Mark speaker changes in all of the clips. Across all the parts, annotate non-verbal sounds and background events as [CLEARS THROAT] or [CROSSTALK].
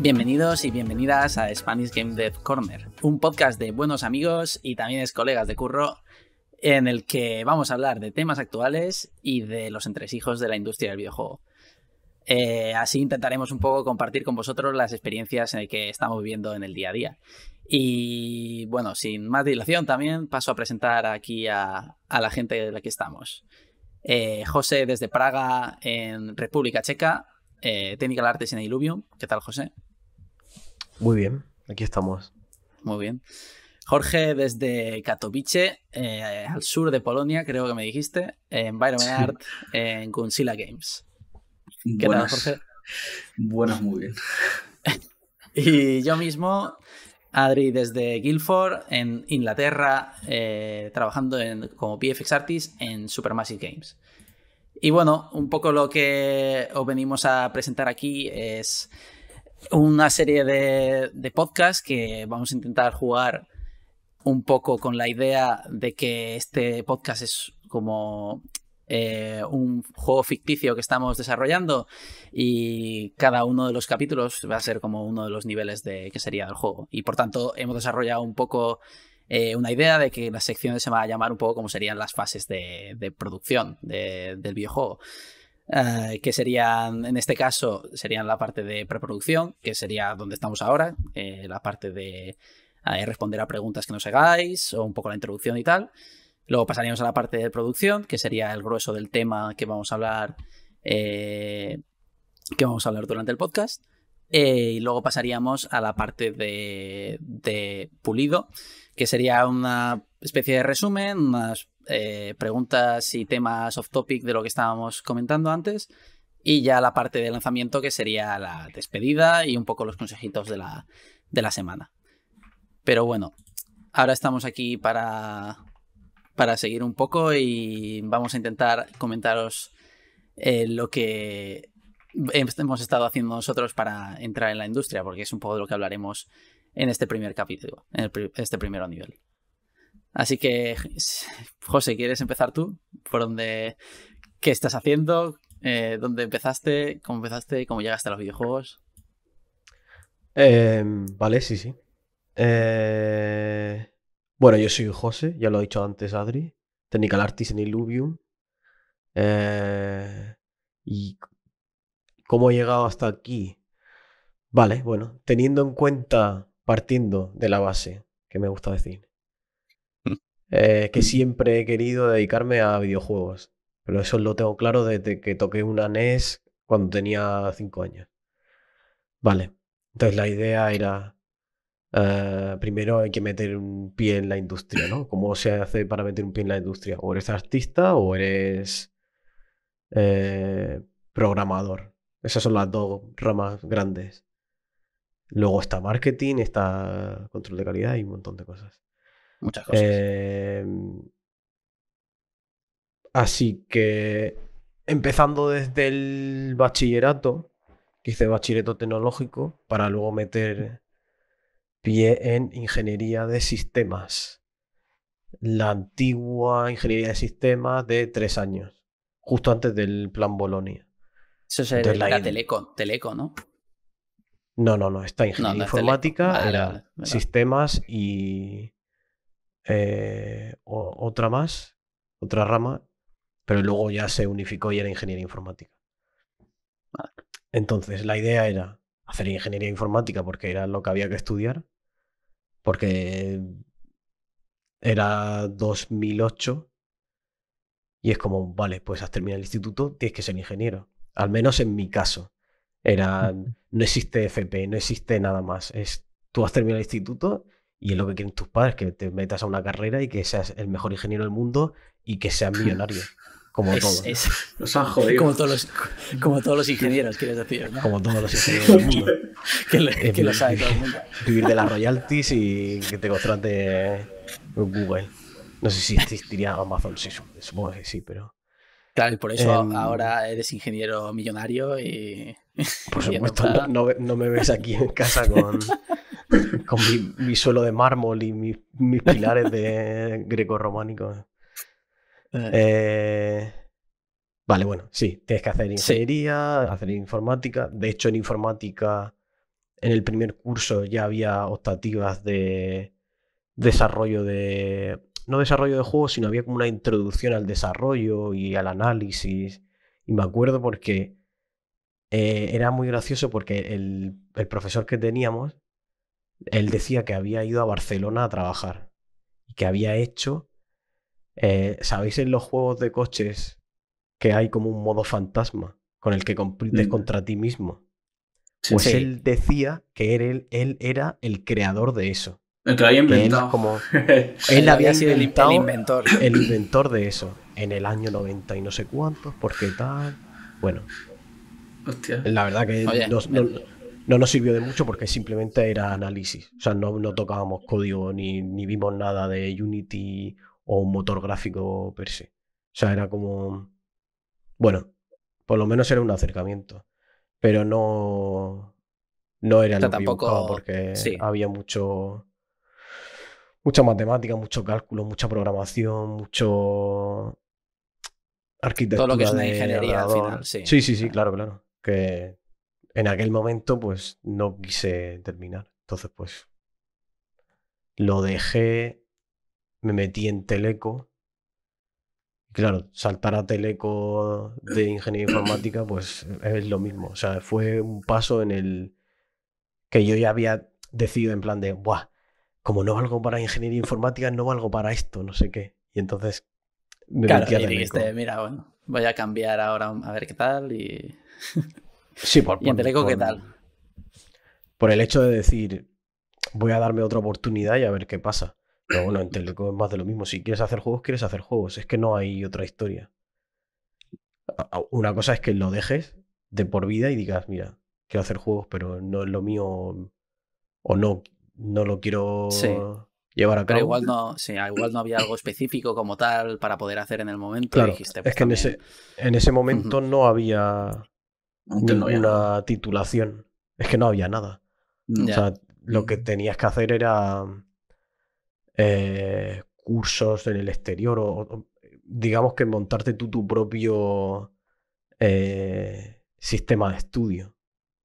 Speaker 1: Bienvenidos y bienvenidas a Spanish Game Dev Corner, un podcast de buenos amigos y también es colegas de curro, en el que vamos a hablar de temas actuales y de los entresijos de la industria del videojuego. Eh, así intentaremos un poco compartir con vosotros las experiencias en que estamos viviendo en el día a día. Y bueno, sin más dilación también paso a presentar aquí a, la gente de la que estamos. Eh, José desde Praga en República Checa, eh, Technical Artes en Illuvium. ¿Qué tal, José?
Speaker 2: Muy bien, aquí estamos. Muy
Speaker 1: bien. Jorge, desde Katowice, eh, al sur de Polonia, creo que me dijiste, en Byron Art, en Kunzilla Games.
Speaker 3: ¿Qué tal, Jorge? Buenas, muy bien.
Speaker 1: [LAUGHS] y yo mismo, Adri, desde Guildford, en Inglaterra, eh, trabajando como PFX Artist en Supermassive Games. Y bueno, un poco lo que os venimos a presentar aquí es una serie de, de podcasts que vamos a intentar jugar un poco con la idea de que este podcast es como eh, un juego ficticio que estamos desarrollando y cada uno de los capítulos va a ser como uno de los niveles de que sería el juego. Y por tanto hemos desarrollado un poco eh, una idea de que las secciones se van a llamar un poco como serían las fases de, producción del videojuego. Eh, que serían, en este caso, serían la parte de preproducción, que sería donde estamos ahora, eh, la parte de eh, responder a preguntas que nos hagáis, o un poco la introducción y tal. Luego pasaríamos a la parte de producción, que sería el grueso del tema que vamos a hablar, que vamos a hablar durante el podcast. y luego pasaríamos a la parte de, de pulido, que sería una especie de resumen, unas eh, preguntas y temas off topic de lo que estábamos comentando antes. Y ya la parte de lanzamiento que sería la despedida y un poco los consejitos de la, de la semana. Pero bueno, ahora estamos aquí para, para seguir un poco y vamos a intentar comentaros eh, lo que hemos estado haciendo nosotros para entrar en la industria, porque es un poco de lo que hablaremos en este primer capítulo, en este primer nivel. Así que, José, ¿quieres empezar tú? ¿Por dónde? ¿Qué estás haciendo? Eh, ¿Dónde empezaste? ¿Cómo empezaste? ¿Cómo llegaste a los videojuegos?
Speaker 2: Em, vale, sí, sí. Eh, bueno, yo soy José, ya lo he dicho antes Adri. Technical Artist en Illuvium. Eh, ¿Y cómo he llegado hasta aquí? Vale, bueno, teniendo en cuenta, partiendo de la base, que me gusta decir, eh, que siempre he querido dedicarme a videojuegos. Pero eso lo tengo claro desde que toqué una NES cuando tenía 5 años. Vale. Entonces la idea era. Eh, primero hay que meter un pie en la industria, ¿no? ¿Cómo se hace para meter un pie en la industria? O eres artista o eres eh, programador. Esas son las dos ramas grandes. Luego está marketing, está control de calidad y un montón de cosas. Muchas cosas. Eh, así que, empezando desde el bachillerato, que hice bachillerato tecnológico, para luego meter pie en ingeniería de sistemas. La antigua ingeniería de sistemas de tres años, justo antes del plan Bolonia. Eso es la,
Speaker 1: teleco, ¿no?
Speaker 2: No, no, no, está ingeniería informática, era sistemas y eh, otra más, otra rama, pero luego ya se unificó y era ingeniería informática. Entonces, la idea era hacer ingeniería informática porque era lo que había que estudiar, porque era 2008 y es como, vale, pues has terminado el instituto, tienes que ser ingeniero. Al menos en mi caso. Era, no existe FP, no existe nada más. Es, tú has terminado el instituto y es lo que quieren tus padres, que te metas a una carrera y que seas el mejor ingeniero del mundo y que seas millonario. Como todos.
Speaker 1: Como todos los, como todos los ingenieros, quieres decir, ¿no? Como
Speaker 2: todos los ingenieros del mundo.
Speaker 1: [LAUGHS] que, lo, sabe todo el mundo. [LAUGHS] Vivir de las
Speaker 2: royalties y que te contrate Google. No sé si existiría Amazon, sí, supongo que sí, pero... Claro, y por eso em, ahora eres ingeniero millonario y... Por [LAUGHS] supuesto, no, me ves aquí en casa con, con mi, suelo de mármol y mis pilares de [LAUGHS] greco-románico. Eh. Eh, vale, bueno, sí, tienes que hacer ingeniería, hacer informática. De hecho, en informática, en el primer curso ya había optativas de desarrollo de. No desarrollo de juegos, sino había como una introducción al desarrollo y al análisis. Y me acuerdo porque eh, era muy gracioso porque el profesor que teníamos él decía que había ido a Barcelona a trabajar y que había hecho, eh, ¿sabéis en los juegos de coches que hay como un modo fantasma con el que compites mm. contra ti mismo? Pues él decía que él, él era el creador de eso. Que había inventado. [LAUGHS] Él, había sido el, inventor. El [LAUGHS] inventor de eso. En el año 90 y no sé cuántos, porque tal. Bueno.
Speaker 3: Hostia. La verdad que
Speaker 2: no nos sirvió de mucho porque simplemente era análisis. O sea, no, no tocábamos código ni, vimos nada de Unity o un motor gráfico per se. O sea, era como. Bueno, por lo menos era un acercamiento. Pero no. No era lo tampoco... porque había mucho. Mucha matemática, mucho cálculo, mucha programación, mucho arquitectura. Todo lo que es una ingeniería al final, sí. Sí, sí, sí, claro, claro. Que en aquel momento pues no quise terminar. Entonces pues lo dejé, me metí en Teleco. Claro, saltar a Teleco de ingeniería informática pues es lo mismo. O sea, fue un paso en el que yo ya había decidido en plan de, ¡buah! Como no valgo para ingeniería informática, no valgo para esto, no sé qué. Y entonces me metí a Teleco. Y dijiste,
Speaker 1: mira, bueno, voy a cambiar ahora a ver qué tal y... [LAUGHS] Sí, por, [LAUGHS] ¿qué tal?
Speaker 2: Por el hecho de decir, voy a darme otra oportunidad y a ver qué pasa. Pero bueno, en Teleco es más de lo mismo. Si quieres hacer juegos, quieres hacer juegos. Es que no hay otra historia. Una cosa es que lo dejes de por vida y digas, mira, quiero hacer juegos, pero no es lo mío o no, no lo quiero llevar a cabo. Pero igual no,
Speaker 1: ah, igual no había algo específico como tal para poder hacer en el momento. es pues que
Speaker 2: en ese, momento no había una titulación. Es que no había nada. O sea, lo que mm. tenías que hacer era eh, cursos en el exterior o, digamos que montarte tú tu propio eh, sistema de estudio.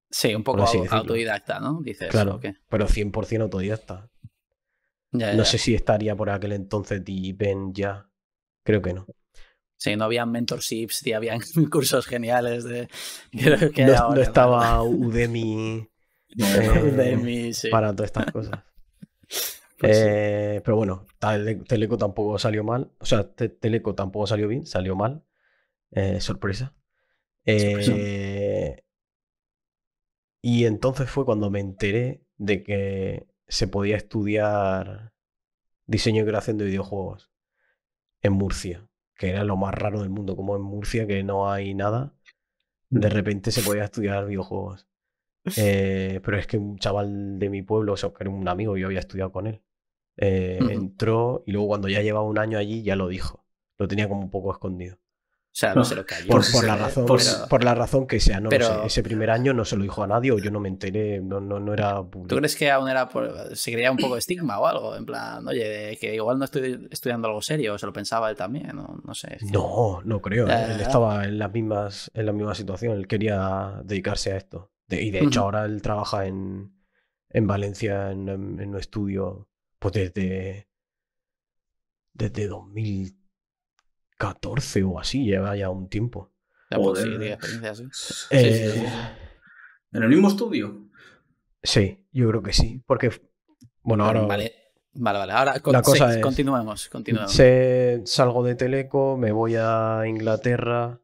Speaker 2: Sí, un poco autodidacta,
Speaker 1: ¿no? Dices, claro,
Speaker 2: pero 100% autodidacta. no sé si estaría por aquel entonces Ben, ya. Creo que no.
Speaker 1: Sí, no habían mentorships, no habían [LAUGHS] cursos geniales de... no, estaba
Speaker 2: [LAUGHS] Udemy, eh, Udemy para todas estas cosas. [LAUGHS] Pues eh, pero bueno, Teleco tampoco salió mal. O sea, Teleco tampoco salió bien, salió mal. Eh, sorpresa. Y entonces fue cuando me enteré de que se podía estudiar diseño y creación de videojuegos en Murcia que era lo más raro del mundo, como en Murcia que no hay nada, de repente se podía estudiar videojuegos. Eh, pero es que un chaval de mi pueblo, o sea, que era un amigo, yo había estudiado con él, eh, entró y luego cuando ya llevaba un año allí ya lo dijo, lo tenía como un poco escondido. O sea, no, se lo cayó. Por, la, razón, por la razón que sea, no Ese primer año no se lo dijo a nadie o yo no me enteré, no, no, era
Speaker 1: ¿Tú crees que aún era se creía un poco de estigma o algo? En plan, oye, que igual no estoy estudiando algo serio, se lo pensaba él también, no, no sé. No,
Speaker 2: no creo. Eh, él eh. estaba en, las mismas, en la misma situación, él quería dedicarse a esto. y de hecho, ahora él trabaja en, en Valencia, en, en, un estudio, pues desde, desde 2000 14 o así, lleva ya un tiempo. ¿En
Speaker 3: el mismo estudio?
Speaker 2: Sí, yo creo que sí, porque, bueno, ahora... Vale.
Speaker 3: Vale, vale. Ahora con, la cosa
Speaker 2: salgo de Teleco, me voy a Inglaterra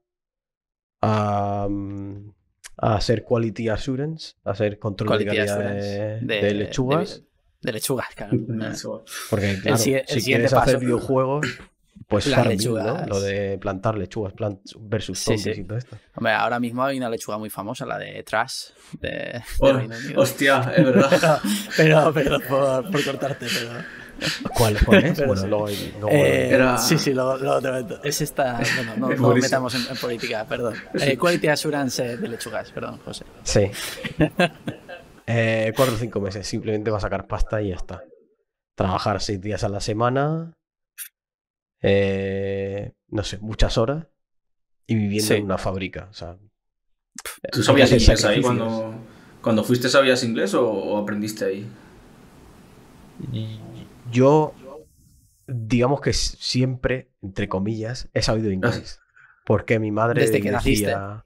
Speaker 2: a, mm, hacer quality assurance, a hacer control de calidad de, lechugas. De, lechugas, claro. Porque si, quieres hacer videojuegos, pues Lo de plantar lechugas versus zombies y todo
Speaker 1: esto. Hombre, ahora mismo hay una lechuga muy famosa, la de Trash. De, Hostia, es verdad. [LAUGHS] pero, perdón
Speaker 2: por, cortarte, pero... ¿Cuál, es? bueno, sí. luego, eh, Sí, sí,
Speaker 1: luego, te meto. Es esta. Bueno, no [LAUGHS] nos metamos en, política, perdón. Eh, quality Assurance de lechugas, perdón,
Speaker 2: José. Sí. [LAUGHS] Eh, cuatro o cinco meses, simplemente va a sacar pasta y ya está. Trabajar seis días a la semana, eh, no sé, muchas horas y viviendo en una fábrica. O sea, ¿Tú eh, sabías inglés ahí cuando, cuando
Speaker 3: fuiste? ¿Sabías inglés o, aprendiste ahí?
Speaker 2: yo, digamos que siempre, entre comillas, he sabido [LAUGHS] inglés. Porque mi madre decía.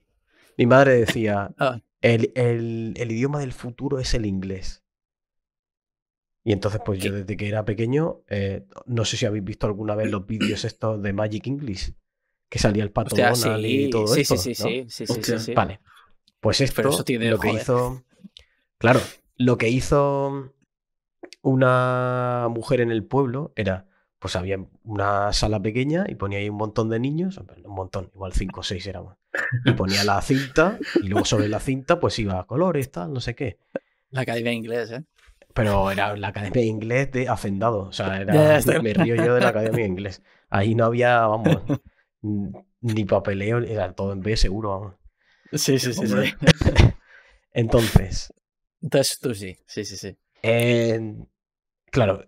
Speaker 2: Mi madre decía: ah. el, el, el idioma del futuro es el inglés. Y entonces, pues yo desde que era pequeño, eh, no sé si habéis visto alguna vez los vídeos estos de Magic English, que salía el pato Donald y todo sí, esto. Sí, sí, sí, sí, sí, sí, Vale. Pues esto, Pero lo que hizo. Claro, lo que hizo una mujer en el pueblo era. Pues había una sala pequeña y ponía ahí un montón de niños, un montón, igual cinco o seis éramos. Y ponía la cinta y luego sobre la cinta pues iba a colores, tal, no sé qué. La academia inglés, ¿eh? Pero era la academia de inglés de hacendado. O sea, era, me río yo de la academia de inglés. Ahí no había, vamos, [LAUGHS] ni papeleo, era todo en B seguro, vamos. Sí, sí, sí, sí. [LAUGHS] Entonces. Entonces tú sí, sí, sí, sí. claro,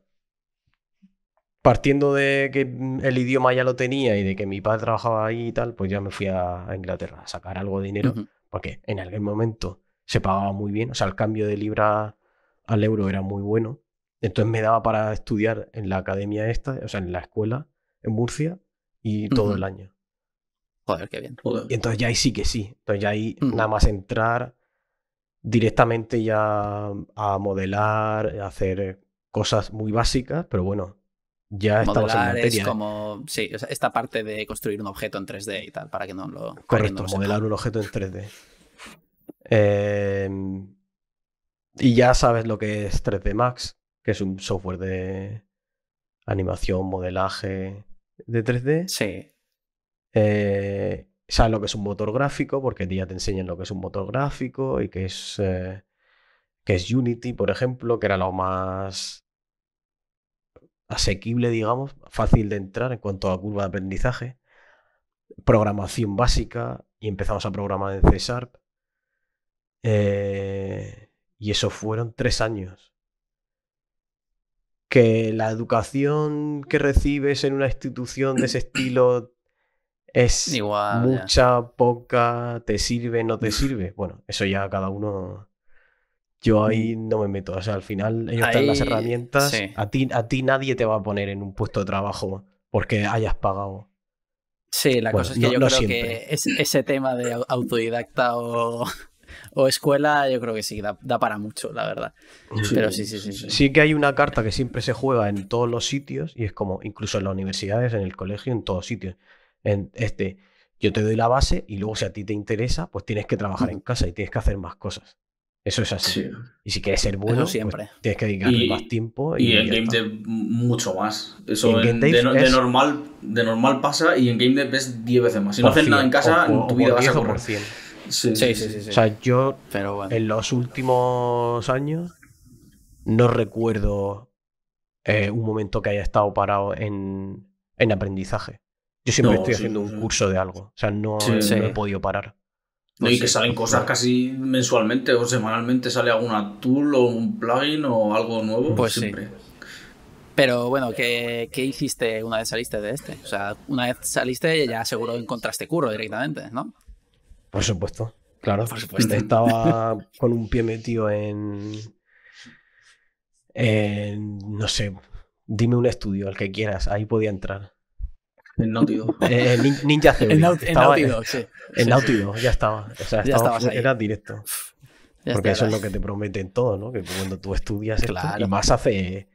Speaker 2: partiendo de que el idioma ya lo tenía y de que mi padre trabajaba ahí y tal, pues ya me fui a, Inglaterra a sacar algo de dinero, porque en algún momento se pagaba muy bien, o sea, el cambio de libra al euro era muy bueno. Entonces me daba para estudiar en la academia esta, o sea, en la escuela, en Murcia, y todo el año. Joder, qué bien. Y entonces ya ahí sí que sí. Entonces ya ahí nada más entrar directamente ya a modelar, hacer cosas muy básicas, pero bueno, ya en materia. Es ¿eh?
Speaker 1: como, sí, esta parte de construir un objeto en 3D y tal, para que no lo... Correcto,
Speaker 2: modelar un objeto en 3D. Eh, em, y ya sabes lo que es 3D Max, que es un software de animación, modelaje de 3D. Sí. Eh, sabes lo que es un motor gráfico, porque ya te enseñan lo que es un motor gráfico y que es, eh, que es Unity, por ejemplo, que era lo más asequible, digamos, fácil de entrar en cuanto a curva de aprendizaje. Programación básica y empezamos a programar en C Sharp. Eh, y eso fueron tres años. Que la educación que recibes en una institución de ese estilo es mucha, poca, te sirve, no te sirve. Bueno, eso ya cada uno. Yo ahí mm. no me meto. O sea, al final ellos están las herramientas. A, ti, a ti nadie te va a poner en un puesto de trabajo porque hayas pagado. Sí, la cosa es que yo creo que
Speaker 1: ese tema de autodidacta o o escuela, yo creo que sí, da, para mucho, la verdad. Sí, Pero sí sí, sí, sí,
Speaker 2: que hay una carta que siempre se juega en todos los sitios y es como, incluso en las universidades, en el colegio, en todos sitios. este, yo te doy la base y luego si a ti te interesa, pues tienes que trabajar en casa y tienes que hacer más cosas. Eso es así. Y si quieres ser bueno, pues siempre. tienes que dedicarle más tiempo. Y, en
Speaker 3: Game mucho más. Eso de, normal, de normal pasa y en Game Dev es 10 veces más. Si no haces nada en casa, tu vida vas a Sí, sí, sí. O sea,
Speaker 2: yo en los últimos años no recuerdo eh, un momento que haya estado parado en, en aprendizaje.
Speaker 3: Yo siempre estoy haciendo
Speaker 2: un curso de algo. O sea, no, no he podido parar. No, y que
Speaker 3: salen cosas casi mensualmente o semanalmente, sale alguna tool o un plugin o algo nuevo. Pues siempre. Sí. Pero bueno, ¿qué, ¿qué,
Speaker 1: hiciste una vez saliste de este? O sea, una vez saliste ya seguro encontraste curro directamente, ¿no?
Speaker 2: Por supuesto, claro, por Estaba [LAUGHS] con un pie metido en, No sé, dime un estudio, el que quieras, ahí podía entrar. En Naughty Dog. Eh, eh, Ninja [LAUGHS] Theory. En, Naughty sí. En Naughty ya estaba. O sea, estaba era directo. Porque eso es lo que te prometen todo, ¿no? Que cuando tú estudias y más hace.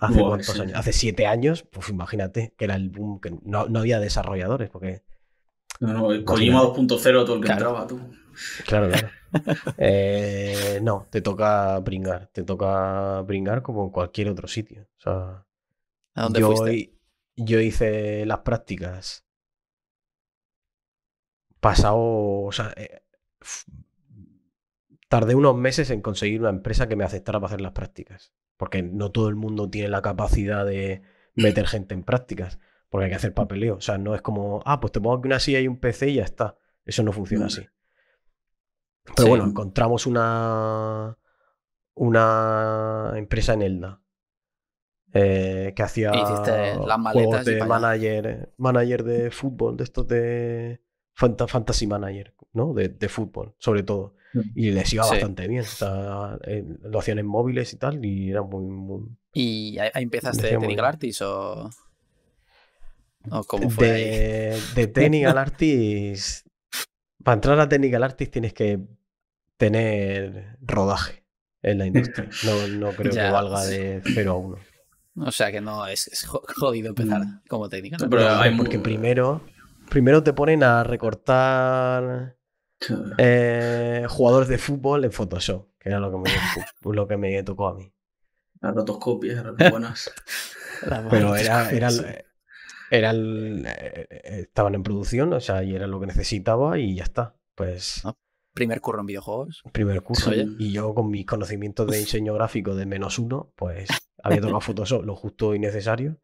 Speaker 2: ¿Hace cuántos años? Hace siete años, pues imagínate que era el boom, que no, no había desarrolladores, porque no, no, 2.0
Speaker 3: pues todo el que entraba, tú.
Speaker 2: Claro, claro. [LAUGHS] Eh, no, te toca bringar. Te toca bringar como en cualquier otro sitio. O ¿A
Speaker 3: dónde yo, fuiste?
Speaker 2: Yo hice las prácticas pasado, o sea, eh, tardé unos meses en conseguir una empresa que me aceptara para hacer las prácticas, porque no todo el mundo tiene la capacidad de meter gente en prácticas porque hay que hacer papeleo. O sea, no es como, ah, pues te pongo aquí una silla y un PC y ya está. Eso no funciona así. Pero bueno, encontramos una, una empresa en Elda eh, que hacía las maletas de manager, eh, manager de fútbol, de estos de fantasy manager, ¿no? De, fútbol, sobre todo. Mm. Y les iba bastante bien. O sea, eh, lo hacían en móviles y tal, y era muy.
Speaker 1: ¿Y ahí empezaste a Artis o.? de, técnica Technical
Speaker 2: Artist. para entrar a Technical Artist tienes que tener rodaje en la industria. No, [LAUGHS] creo que valga de 0 a 1.
Speaker 1: O sea que no, es, jodido
Speaker 2: empezar mm. como técnica. porque primero, primero te ponen a recortar eh, jugadores de fútbol en Photoshop, que era lo que me, lo que me tocó a mí. Las rotoscopias eran buenas. [LAUGHS] Pero era, era, eh, eh, estaban en producción, o sea, y era lo que necesitaba y ya está. Pues. Ah, primer curro en videojuegos. Primer curso. Y yo con mis conocimientos de diseño gráfico de menos uno, pues había [LAUGHS] tocado Photoshop, lo justo y necesario.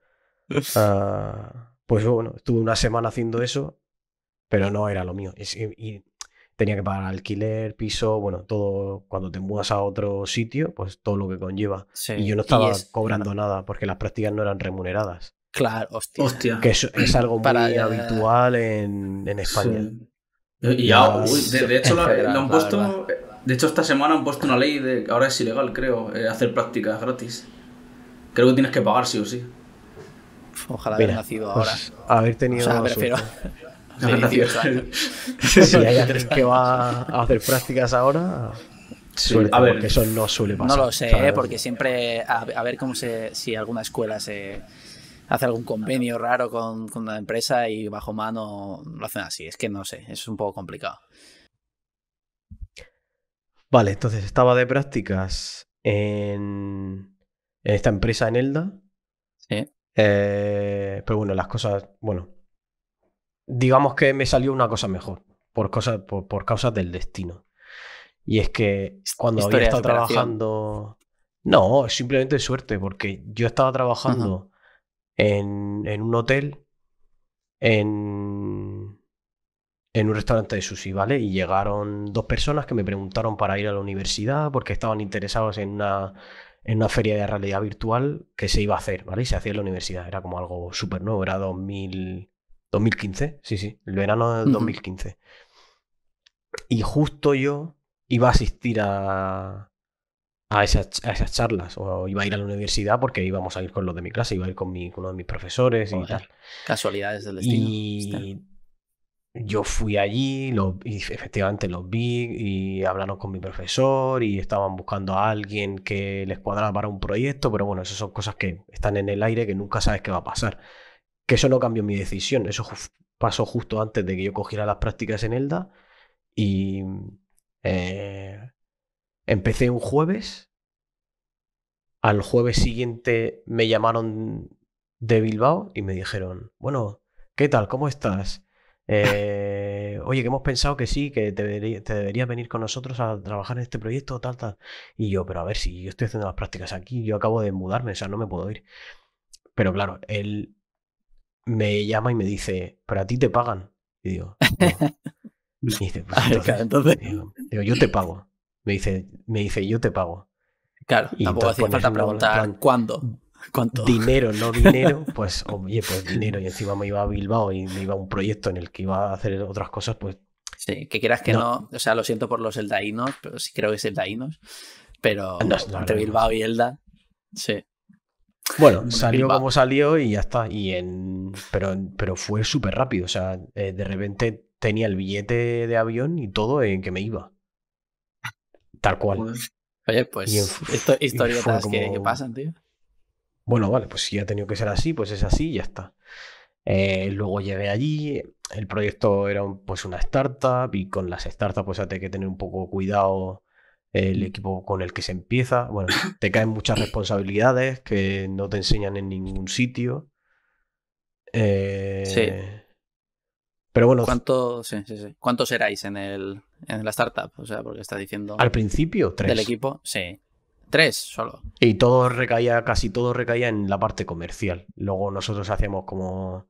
Speaker 2: Ah, pues bueno, estuve una semana haciendo eso, pero no era lo mío. y, tenía que pagar alquiler, piso, bueno, todo, cuando te mudas a otro sitio, pues todo lo que conlleva. y yo no estaba cobrando nada porque las prácticas no eran remuneradas. Claro, hostia. Que es, algo muy habitual en, España. Y de, hecho, han puesto.
Speaker 3: De hecho, esta semana han puesto una ley de. Ahora es ilegal, creo, eh, hacer prácticas gratis. Creo que tienes que pagar sí o sí.
Speaker 2: Ojalá hubiera nacido pues, ahora. haber tenido. O sea, prefiero. [LAUGHS] [LAUGHS] [LAUGHS] si hay alguien que va a hacer prácticas ahora. suerte, a ver, porque eso no suele pasar. No lo sé, porque
Speaker 1: siempre. A, ver cómo se, si alguna escuela se hace algún convenio raro con, una empresa y bajo mano lo hacen así. Es que no sé, es un poco complicado.
Speaker 2: Vale, entonces estaba de prácticas en, en esta empresa en Elda. Sí. Eh, pero bueno, las cosas, bueno, digamos que me salió una cosa mejor, por, cosas, por, causas del destino. Y es que cuando había estado trabajando... No, simplemente suerte, porque yo estaba trabajando en, un hotel, en, un restaurante de sushi, ¿vale? Y llegaron dos personas que me preguntaron para ir a la universidad porque estaban interesados en una, feria de realidad virtual que se iba a hacer, ¿vale? Y se hacía en la universidad, era como algo súper nuevo, era 2000, 2015, sí, sí, el verano de 2015. Y justo yo iba a asistir a, a esas, charlas o iba a ir a la universidad porque íbamos a ir con los de mi clase, iba a ir con, uno de mis profesores y tal. Casualidades del destino. Y yo fui allí lo y efectivamente los vi y hablaron con mi profesor y estaban buscando a alguien que les cuadrara para un proyecto, pero bueno, esas son cosas que están en el aire que nunca sabes qué va a pasar. Que eso no cambió mi decisión, eso pasó justo antes de que yo cogiera las prácticas en ELDA y... Eh, Empecé un jueves. Al jueves siguiente me llamaron de Bilbao y me dijeron, bueno, ¿qué tal? ¿Cómo estás? Eh, [LAUGHS] oye, que hemos pensado que sí, que te, deberías venir con nosotros a trabajar en este proyecto, tal, tal. Y yo, pero a ver, si yo estoy haciendo las prácticas aquí, yo acabo de mudarme, o sea, no me puedo ir. Pero claro, él me llama y me dice, pero a ti te pagan. Y digo, yo te pago. Me dice, me dice yo te pago. Claro, y tampoco hacía falta preguntar cuándo. Mm, ¿Cuánto? Dinero, no [LAUGHS] dinero, pues oye, pues dinero. Y encima me iba a Bilbao y me iba a un proyecto en el que iba a hacer otras cosas, pues. Sí,
Speaker 1: que quieras que no. o sea, lo siento por los eldainos pero sí creo que es eldainos. Pero entre Bilbao y Elda, sí.
Speaker 2: Bueno, salió como salió y ya está. Y en... pero, pero fue súper rápido. O sea, eh, de repente tenía el billete de avión y todo en que me iba. Tal cual. oye, pues [LAUGHS] que, pasan, tío. Bueno, vale, pues si ha tenido que ser así, pues es así y ya está. Eh, luego llegué allí, el proyecto era pues una startup y con las startups pues hay que tener un poco cuidado el mm. equipo con el que se empieza. Bueno, te caen muchas responsabilidades que no te enseñan en ningún sitio. Sí. Eh, pero bueno.
Speaker 1: ¿Cuánto, ¿Cuántos erais en el, en la startup. O sea, porque está diciendo. Al principio, tres. Del equipo, sí. Tres solo.
Speaker 2: Y todo recaía, casi todo recaía en la parte comercial. Luego nosotros hacíamos como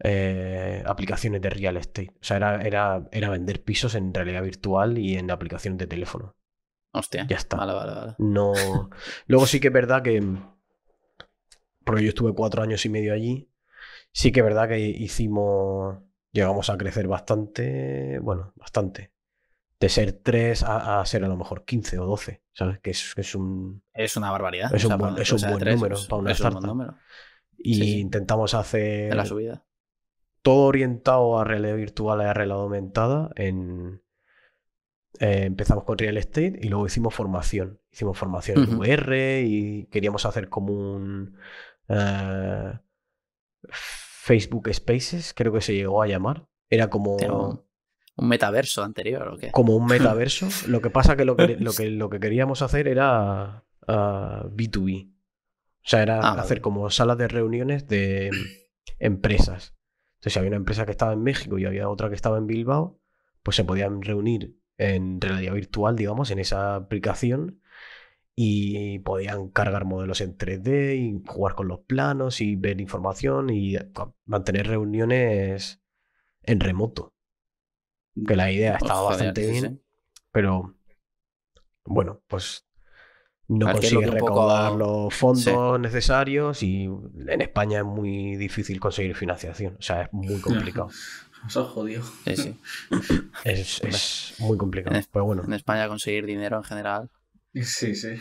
Speaker 2: eh, aplicaciones de real estate. O sea, era, era, era vender pisos en realidad virtual y en aplicaciones de teléfono. Hostia. Ya está. Vale, vale, No. [LAUGHS] Luego sí que es verdad que. Porque yo estuve cuatro años y medio allí. Sí que es verdad que hicimos. Llegamos a crecer bastante. Bueno, bastante de ser 3 a, ser a lo mejor 15 o 12, ¿sabes? Que es, un...
Speaker 1: Es una barbaridad. Es un, buen, número para una es Un buen número.
Speaker 2: Y intentamos hacer... En la subida. Todo orientado a realidad virtual y a realidad aumentada. En... Eh, empezamos con real estate y luego hicimos formación. Hicimos formación en VR y queríamos hacer como un... Eh, Facebook Spaces, creo que se llegó a llamar. Era como un
Speaker 1: metaverso anterior o qué. Como un [LAUGHS] metaverso.
Speaker 2: lo que pasa que lo que, [LAUGHS] lo que queríamos hacer era B2B. Ah, o sea, era ah, hacer como salas de reuniones de empresas. Entonces, si había una empresa que estaba en México y había otra que estaba en Bilbao, pues se podían reunir en realidad virtual, digamos, en esa aplicación y podían cargar modelos en 3D y jugar con los planos y ver información y ah, mantener reuniones en remoto que la idea estaba bastante bien, pero bueno, pues no consigue recaudar los fondos necesarios y en España es muy difícil conseguir financiación, o sea, es muy complicado.
Speaker 3: Eso [LAUGHS] jodido. [LAUGHS]
Speaker 2: Es, muy complicado. En, bueno. en
Speaker 1: España conseguir dinero en general. Sí, sí.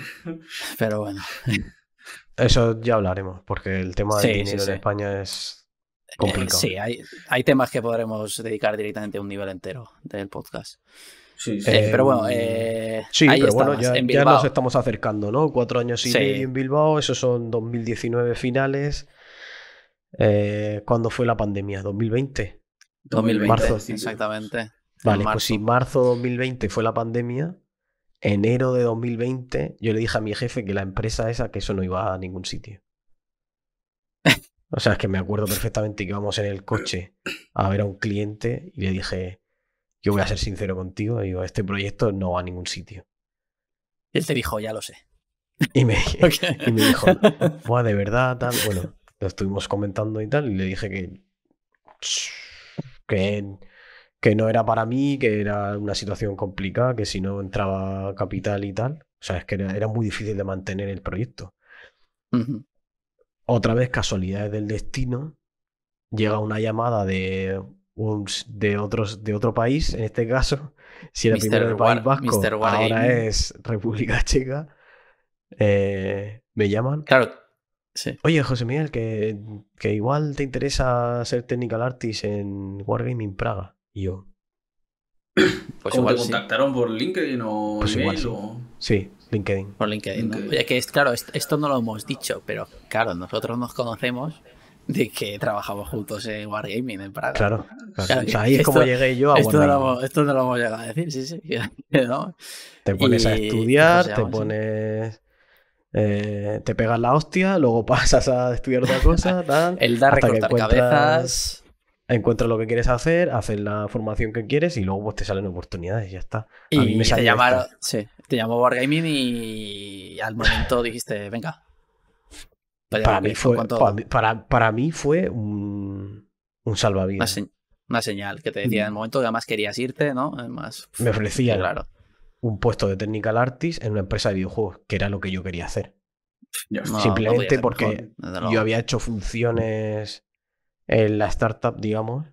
Speaker 2: Pero bueno. Eso ya hablaremos, porque el tema del dinero en España es eh, sí,
Speaker 1: hay, temas que podremos dedicar directamente a un nivel entero del podcast. Sí, eh, pero bueno, em, eh, ya, nos estamos
Speaker 2: acercando, ¿no? Cuatro años y medio en Bilbao, esos son 2019 finales. ¿Cuándo fue la pandemia? ¿2020? 2020, marzo,
Speaker 1: exactamente. Vale, pues
Speaker 2: si marzo 2020 fue la pandemia, enero de 2020 yo le dije a mi jefe que la empresa esa, que eso no iba a ningún sitio. [LAUGHS] O sea, es que me acuerdo perfectamente que íbamos en el coche a ver a un cliente y le dije, yo voy a ser sincero contigo, digo, este proyecto no va a ningún sitio. Él te dijo, ya lo sé. Y me, [LAUGHS] dijo, Buah, [LAUGHS] de verdad, tal. Bueno, lo estuvimos comentando y tal, y le dije que, que, no era para mí, que era una situación complicada, que si no entraba capital y tal. O sea, es que era, muy difícil de mantener el proyecto otra vez casualidades del destino, llega una llamada de, de, otros, de otro país, en este caso, si era Mister País Vasco, ahora es República [LAUGHS] Checa, eh, me llaman. Claro. Oye, José Miguel, que, que igual te interesa ser technical artist en Wargaming Praga. Y yo.
Speaker 3: Pues igual contactaron por LinkedIn o pues
Speaker 2: sí. LinkedIn. Por LinkedIn.
Speaker 1: que es, claro, esto no lo hemos dicho, pero claro, nosotros nos conocemos de que trabajamos juntos en Wargaming en Praga. Claro, ahí es como llegué yo a esto
Speaker 2: esto no lo hemos llegado a
Speaker 1: decir, sí, sí. [LAUGHS]
Speaker 2: Te pones a estudiar, te pones. Eh, te pegas la hostia, luego [LAUGHS] pasas a estudiar otra cosa, tal. El dar recortar cabezas encuentras lo que quieres hacer, haces la formación que quieres y luego pues, te salen oportunidades y ya está. Y me te llamaron, sí,
Speaker 1: te llamó Wargaming y al momento [LAUGHS] dijiste, venga.
Speaker 2: Para mí, fue, un, salvavidas.
Speaker 1: Una, señal que te decía en el mm. momento que además querías irte, ¿no? Además, me ofrecían
Speaker 2: claro. un puesto de Technical Artist en una empresa de videojuegos, que era lo que yo quería hacer. Simplemente porque yo había hecho funciones en la startup, digamos,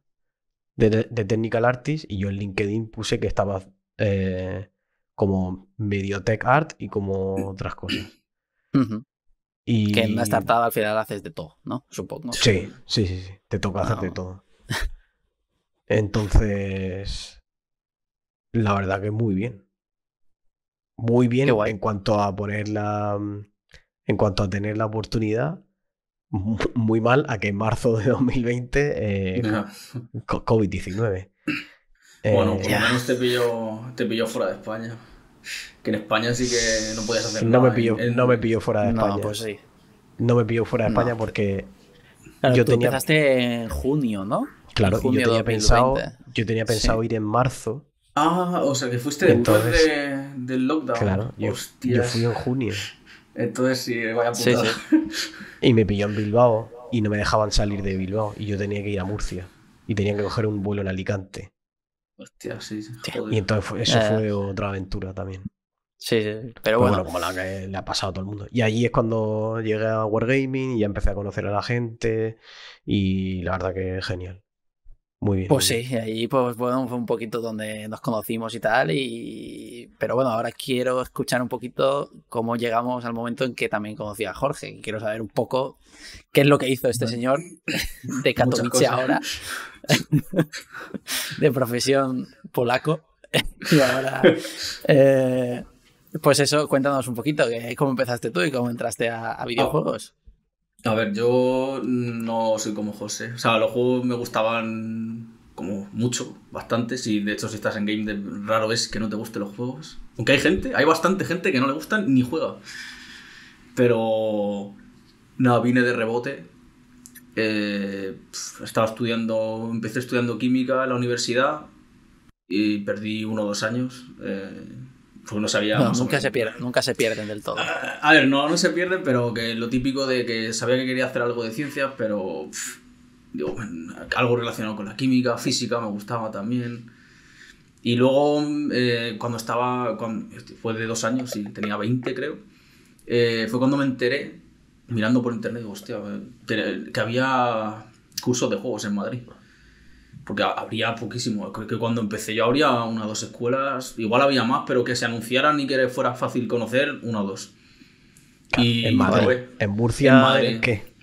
Speaker 2: de, Technical Artist y yo en LinkedIn puse que estaba eh, como medio tech art y como otras cosas. y... Que en la startup
Speaker 1: al final haces de todo, ¿no? Supongo. Sí,
Speaker 2: sí, sí, te toca hacer de ah. todo. Entonces, la verdad que muy bien. Muy bien en cuanto a ponerla, mm, en cuanto a tener la oportunidad muy mal a que en marzo de 2020 eh, COVID-19. [LAUGHS] bueno, eh, por lo menos
Speaker 3: te pilló, te pilló fuera de España. Que en España sí que no podías hacer no Me ¿eh?
Speaker 2: No me pilló fuera de no, España. Pues no me pilló fuera de España porque yo tú empezaste en
Speaker 1: junio, ¿no? Claro, yo, tenía pensado, yo tenía pensado
Speaker 2: ir en marzo.
Speaker 3: Ah, o sea, que fuiste después del lockdown. Claro, yo, fui en junio. Entonces sí, Sí, [LAUGHS]
Speaker 2: Y me pilló en Bilbao y no me dejaban salir de Bilbao y yo tenía que ir a Murcia y tenía que coger un vuelo en Alicante. Hostia, sí. Y entonces eso eh. fue otra aventura también. Sí, Pero, bueno. como la que le ha pasado a todo el mundo. Y allí es cuando llegué a Wargaming y ya empecé a conocer a la gente y la verdad que es genial bien. Pues
Speaker 1: sí, ahí pues fue un poquito donde nos conocimos y tal. Y... Pero bueno, ahora quiero escuchar un poquito cómo llegamos al momento en que también conocí a Jorge. Y quiero saber un poco qué es lo que hizo este señor [LAUGHS] de Katowice ahora, [LAUGHS] de profesión polaco. [LAUGHS] y ahora, eh, pues eso, cuéntanos un poquito, cómo empezaste tú y cómo entraste a ah, videojuegos.
Speaker 3: A ver, yo no soy como José. O sea, los juegos me gustaban como mucho, bastante. Si de hecho si estás en game de raro es que no te gusten los juegos. Aunque hay gente, hay bastante gente que no le gustan ni juega. Pero nada, vine de rebote. Eh, estaba estudiando, empecé estudiando química en la universidad y perdí uno o dos años. Eh, pues no sabía. nunca se, pierden, nunca se pierden del todo. Ah, a, ver, no, no se pierden, pero que lo típico de que sabía que quería hacer algo de ciencias, pero. algo relacionado con la química, física, me gustaba también. Y luego, eh, cuando estaba. fue de dos años y tenía 20, creo. Eh, fue cuando me enteré, mirando por internet, que había cursos de juegos en Madrid porque habría poquísimo. Creo que cuando empecé yo habría una o dos escuelas, igual había más, pero que se anunciaran y que fuera fácil conocer, una o dos.
Speaker 2: Y en Madrid, en Murcia, en Madrid. ¿qué?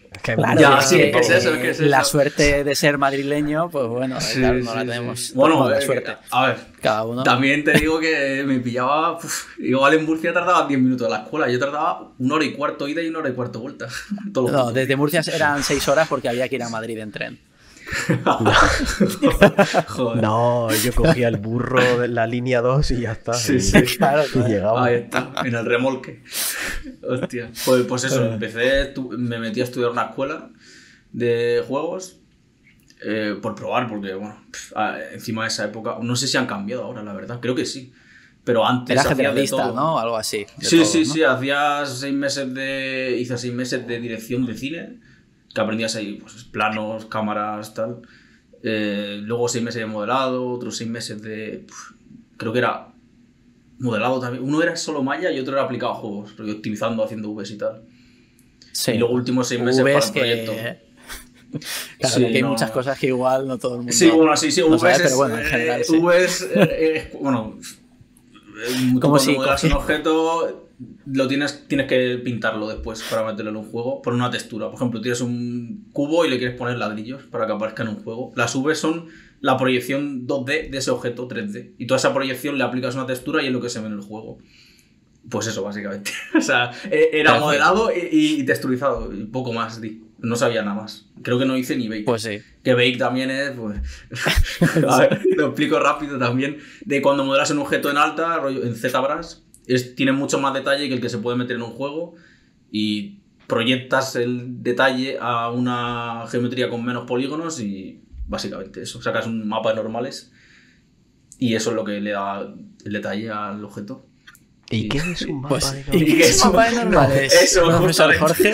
Speaker 2: La
Speaker 1: suerte de ser madrileño, pues bueno, no la tenemos. Bueno, eh,
Speaker 2: a
Speaker 3: ver, También te digo que me pillaba, igual en Murcia tardaba 10 minutos la escuela, yo tardaba una hora y cuarto ida y una hora y cuarto vuelta. [LAUGHS] no, desde
Speaker 2: Murcia
Speaker 1: eran 6 horas porque había que ir a
Speaker 2: Madrid en tren. [LAUGHS] No. yo cogía el burro de la línea 2 y ya está. Sí, sí. [LAUGHS] Claro, y
Speaker 3: llegaba. Ahí está, en el remolque. Hostia. Pues, pues eso, empecé, me metí a estudiar una escuela de juegos eh, por probar, porque bueno, ah, encima de esa época, no sé si han cambiado ahora, la verdad, creo que sí. Pero antes Era hacía de ¿no? Algo así. Sí, sí, sí, hacía seis meses de. Hice seis meses de dirección de cine que aprendías ahí, pues, planos, cámaras, tal. Eh, luego seis meses de modelado, otros seis meses de... creo que era modelado también. Uno era solo malla y otro era aplicado a juegos, optimizando, haciendo Vs y tal. Sí. Y luego últimos seis meses para el proyecto. [LAUGHS] Claro, sí, que hay muchas
Speaker 1: cosas que igual no todo el mundo. Sí, bueno, sí, sí, UVs bueno, en eh, general.
Speaker 3: Eh, como si un objeto, lo tienes, tienes que pintarlo después para meterlo en un juego por una textura. Por ejemplo, tienes un cubo y le quieres poner ladrillos para que aparezca en un juego. Las V son la proyección 2D de ese objeto 3D. Y toda esa proyección le aplicas una textura y es lo que se ve en el juego. Pues eso, básicamente. [LAUGHS] o sea, e, era modelado y, texturizado, y poco más, No sabía nada más. Creo que no hice ni Bake. Pues sí. Que Bake también es, pues. [LAUGHS] a lo explico rápido también. De cuando modelas un objeto en alta, en ZBrush, tiene mucho más detalle que el que se puede meter en un juego y proyectas el detalle a una geometría con menos polígonos y básicamente eso. Sacas un mapa de normales y eso es lo que le da el detalle al objeto. ¿Y pues, qué es un mapa de [LAUGHS] oh ¿Y normales? Eso, profesor Jorge.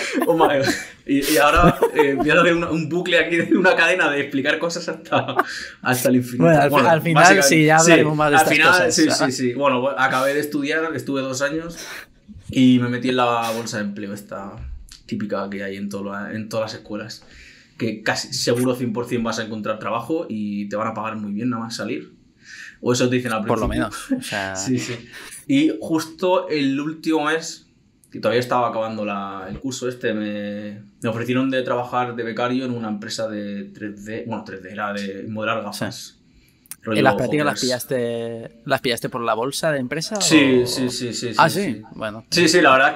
Speaker 3: Y, ahora eh, empiezo a un, bucle aquí de una cadena de explicar cosas hasta, hasta el infinito. Bueno, al, final sí, ya hablaremos más de Al estas final, cosas, sí, sí, sí. Bueno, pues, acabé de estudiar, estuve dos años y me metí en la bolsa de empleo esta típica que hay en, en todas las escuelas. Que casi seguro 100% vas a encontrar trabajo y te van a pagar muy bien nada más salir o eso te dicen al principio. Por lo menos. O sea... [LAUGHS] sí, sí. Y justo el último mes, que todavía estaba acabando la, el curso este, me, me, ofrecieron de trabajar de becario en una empresa de 3D, bueno, 3D, era de modelar gafas. Sí. ¿En las prácticas las pillaste,
Speaker 1: las pillaste por la bolsa de empresa? Sí, sí, sí, sí, Ah, sí? sí. Bueno.
Speaker 3: Sí, sí, la verdad es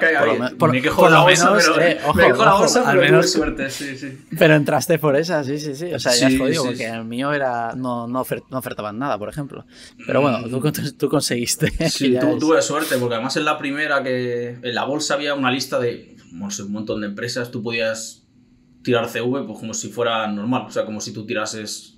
Speaker 3: que por me, quejo la bolsa, pero, eh, la bolsa, al menos, suerte, sí,
Speaker 1: sí. Pero entraste por
Speaker 3: esa, sí, sí, sí. O sea, ya has es jodido, porque
Speaker 1: el mío era, no, no, ofertaban nada, por ejemplo. Pero bueno, mm. tú, conseguiste. [LAUGHS] Sí, tú, tuve suerte, porque además
Speaker 3: en la primera que en la bolsa había una lista de un montón de empresas, tú podías tirar CV pues como si fuera normal, o sea, como si tú tirases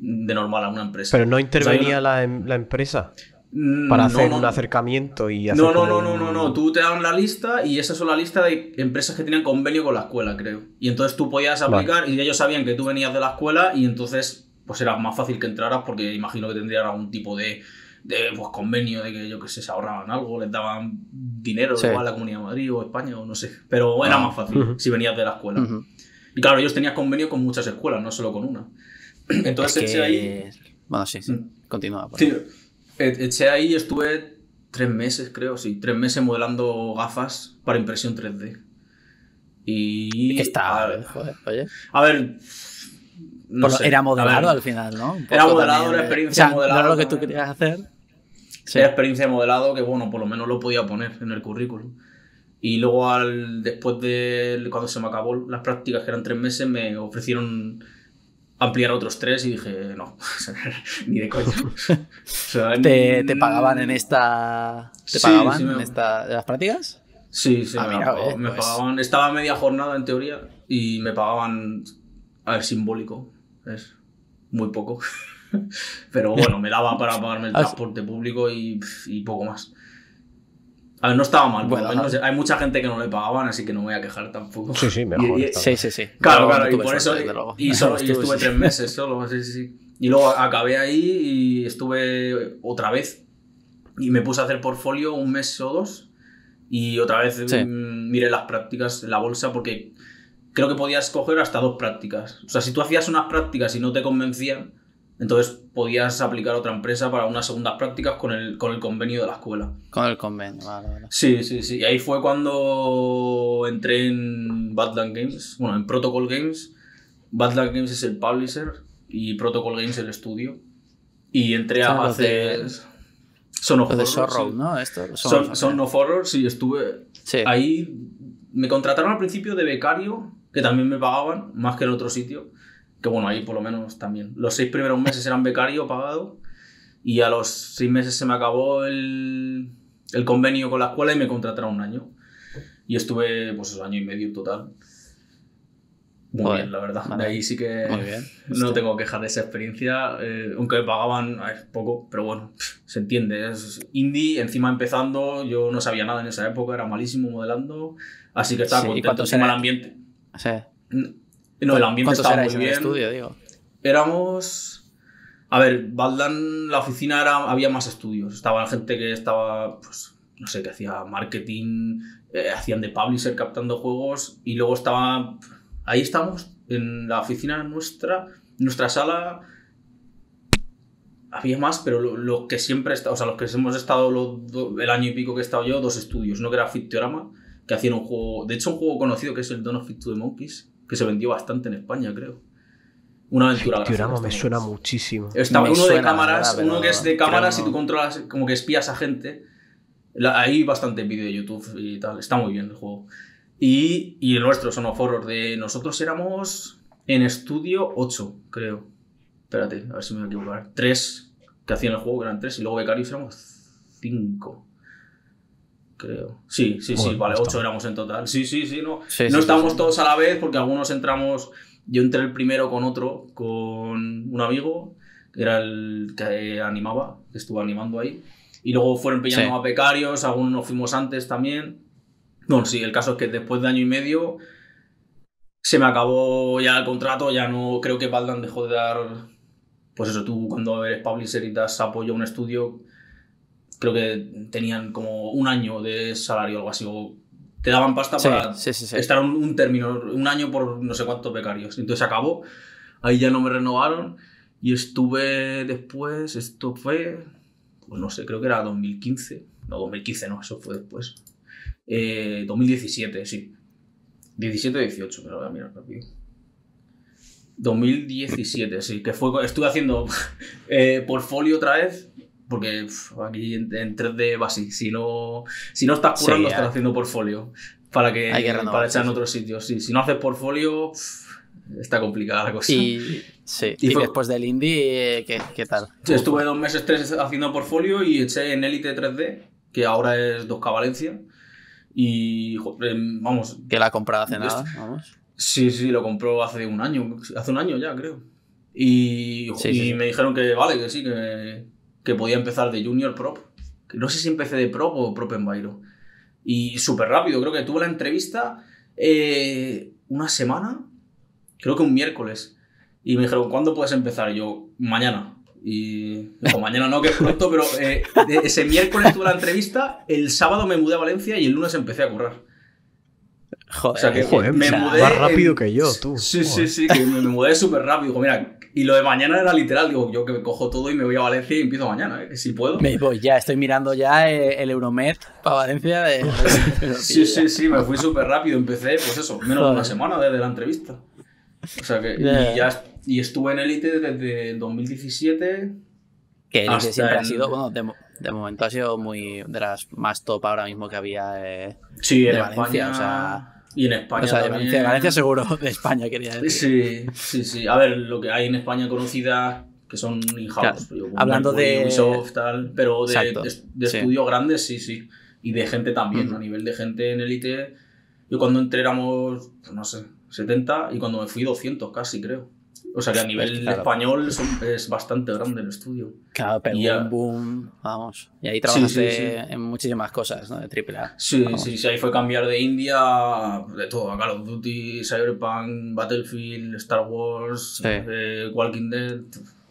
Speaker 3: de normal a una empresa. Pero no intervenía
Speaker 2: em, la, empresa mm, para hacer un acercamiento y hacer No, no, no, no, no, no.
Speaker 3: Tú te daban la lista y esa es la lista de empresas que tenían convenio con la escuela, creo. Y entonces tú podías aplicar y ellos sabían que tú venías de la escuela y entonces pues era más fácil que entraras porque imagino que tendrían algún tipo de, de pues, convenio de que yo que sé, se ahorraban algo, les daban dinero a la Comunidad de Madrid o España o no sé. Pero era ah. más fácil si venías de la escuela. Y claro, ellos tenían convenio con muchas escuelas, no solo con una. [CLEARS THROAT] Entonces ahí.
Speaker 1: Bueno, sí, sí. Mm.
Speaker 3: Continúa. E-, eché ahí y estuve tres meses, creo, sí. Tres meses modelando gafas para impresión 3D. Y. ¿Qué está? A ver, joder, oye. A ver. era modelado al final, ¿no? Era modelado, era experiencia modelado. era lo que tú querías
Speaker 2: hacer. Era
Speaker 3: experiencia modelado que, bueno, por lo menos lo podía poner en el currículum. Y luego, al, después de cuando se me acabó las prácticas, que eran tres meses, me ofrecieron ampliar otros tres y dije, no, [LAUGHS] ni de coño. [LAUGHS]
Speaker 1: ¿Te, pagaban en esta. ¿Te pagaban en esta. las prácticas? Sí,
Speaker 3: sí, ah, me, eh, pues. pagaban, Estaba media jornada en teoría y me pagaban. A ver, simbólico. Es muy poco. [LAUGHS] Pero bueno, me daba para pagarme el ah, transporte público y, y poco más. A ver, no estaba mal. Bueno, hay mucha gente que no le pagaban, así que no me voy a quejar tampoco. Sí, sí, mejor. sí, sí, sí. Claro, claro, y por eso. Y, solo, [LAUGHS] estuve tres meses solo, sí, sí, sí. Y luego acabé ahí y estuve otra vez. Y me puse a hacer portfolio un mes o dos. Y otra vez mm, miré las prácticas, la bolsa, porque creo que podías coger hasta dos prácticas. O sea, si tú hacías unas prácticas y no te convencían, entonces podías aplicar a otra empresa para unas segundas prácticas con el, con el convenio de la escuela. Con el convenio, vale, Sí, sí, sí. Y ahí fue cuando entré en Badland Games, bueno, en Protocol Games. Badland Games es el publisher y Protocol Games el estudio. Y entré a hacer... Son of Horror, ¿no? son, son of Horror, sí, estuve... Ahí me contrataron al principio de becario, que también me pagaban, más que en otro sitio. Que bueno, ahí por lo menos también. Los seis primeros meses eran becario pagado y a los seis meses se me acabó el, el convenio con la escuela y me contrataron un año. Y estuve pues un año y medio total. Muy bien, la verdad. De ahí sí que no tengo quejas de esa experiencia, eh, aunque me pagaban poco, pero bueno, se entiende. Es indie, encima empezando, yo no sabía nada en esa época, era malísimo modelando, así que estaba sí, contento mal el ambiente.
Speaker 1: Sí. No, el ambiente estaba muy bien. estudio,
Speaker 3: digo? Éramos. A ver, Baldan, la oficina era, había más estudios. Estaba gente que estaba, pues, no sé, que hacía marketing, eh, hacían de publisher captando juegos y luego estaba. Ahí estamos, en la oficina nuestra, nuestra sala. Había más, pero lo, que siempre está, o sea, los que hemos estado el año y pico que he estado yo, dos estudios. Uno que era Fictorama, que hacían un juego, de hecho, un juego conocido que es el Don't of Fit to the Monkeys, que se vendió bastante en España, creo. Una aventura me suena muchísimo. Está uno de cámaras, uno que es de cámaras y tú controlas, como que espías a gente. hay bastante vídeo de YouTube y tal. Está muy bien el juego. Y, y el nuestro, Son of de nosotros éramos en estudio 8, creo. Espérate, a ver si me voy a equivocar. 3 que hacían el juego, que eran 3, y luego de becarios éramos 5 creo. Sí, sí, sí, vale, ocho éramos en total. Sí, sí, sí, no. no estamos todos a la vez porque algunos entramos. Yo entré el primero con otro, con un amigo, que era el que eh, animaba, que estuvo animando ahí. Y luego fueron pillando a becarios, algunos nos fuimos antes también. No, sí, el caso es que después de año y medio se me acabó ya el contrato, ya no creo que Baldan dejó de dar. Pues eso, tú cuando eres publisher y das apoyo a un estudio, creo que tenían como un año de salario o algo así, te daban pasta para estar un, término, un año por no sé cuántos becarios. Entonces acabó, ahí ya no me renovaron y estuve después, esto fue, pues no sé, creo que era 2015, no, 2015 no, eso fue después. 2017, eh, sí. 17 18, Pero voy a mirar rápido. 2017, sí, que fue, estuve haciendo [LAUGHS] eh, portfolio otra vez porque aquí en, 3D va así. Si no, si no estás currando, estás haciendo portfolio. Para que, para echar en otros sitios. si no haces portfolio, está complicada la cosa. Y, después del indie, eh, ¿qué, qué tal? Estuve dos meses, tres haciendo portfolio y eché en Elite 3D, que ahora es 2K Valencia. Y em, vamos. Que la comprado hace nada, Sí, sí, lo compró hace un año, hace un año ya, creo. Y, me dijeron que vale, que sí, que, que podía empezar de junior prop. No sé si empecé de prop o prop en Bayro. Y súper rápido, creo que tuve la entrevista eh, una semana, creo que un miércoles. Y me dijeron, ¿cuándo puedes empezar? yo, mañana. Y [LAUGHS] mañana no, que es pronto, pero eh, ese miércoles tuve la entrevista, el sábado me mudé a Valencia y el lunes empecé a currar.
Speaker 2: o sea, que me mudé más rápido que yo, tú. Sí, sí, sí, que
Speaker 3: me, mudé súper rápido. Mira, y lo de mañana era literal, digo, yo que me cojo todo y me voy a Valencia y empiezo mañana, ¿eh? si puedo. Me
Speaker 1: voy, ya estoy mirando ya eh, el Euromed para Valencia. Eh, [LAUGHS]
Speaker 3: sí, sí, sí, me fui súper rápido, empecé, pues eso, menos de una semana desde la entrevista. O sea que, y, ya, y estuve en élite desde 2017. Que hasta siempre ha sido,
Speaker 1: bueno, de, momento ha sido muy de las más top ahora mismo que había. Eh, sí, en España... o sea y en España. O sea, también... de Valencia, seguro, de España quería decir.
Speaker 3: Sí, sí, sí. A ver, lo que hay en España conocida que son in-house. Hablando de. Ubisoft, tal, pero de, estudios grandes, sí, sí. Y de gente también, mm. a nivel de gente en élite. Yo cuando entré éramos, pues no sé, 70 y cuando me fui 200 casi, creo. O sea que a nivel español es bastante grande el estudio.
Speaker 1: Claro, pero boom, vamos. Y ahí trabajaste en
Speaker 3: muchísimas cosas, ¿no? De triple Sí, sí, sí. Ahí fue cambiar de India, de todo. Call of Duty, Cyberpunk, Battlefield, Star Wars, eh, Walking Dead,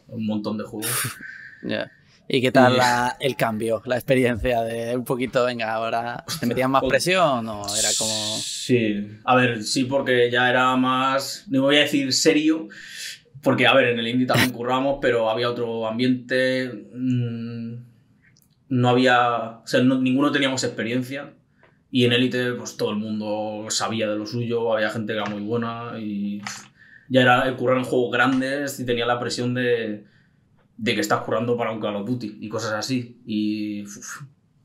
Speaker 3: un montón de juegos. [LAUGHS]
Speaker 1: Ya. ¿Y qué tal el cambio, la experiencia de un poquito, venga, ahora te metían más pues
Speaker 3: presión o era como... Sí, a ver, sí, porque ya era más, no voy a decir serio, porque, a ver, en el indie también [LAUGHS] curramos, pero había otro ambiente, mm, no había, o sea, ninguno teníamos experiencia y en élite, pues todo el mundo sabía de lo suyo, había gente que era muy buena y ya era el currar en juegos grandes y tenía la presión de de que estás currando para un Call of Duty y cosas así. Y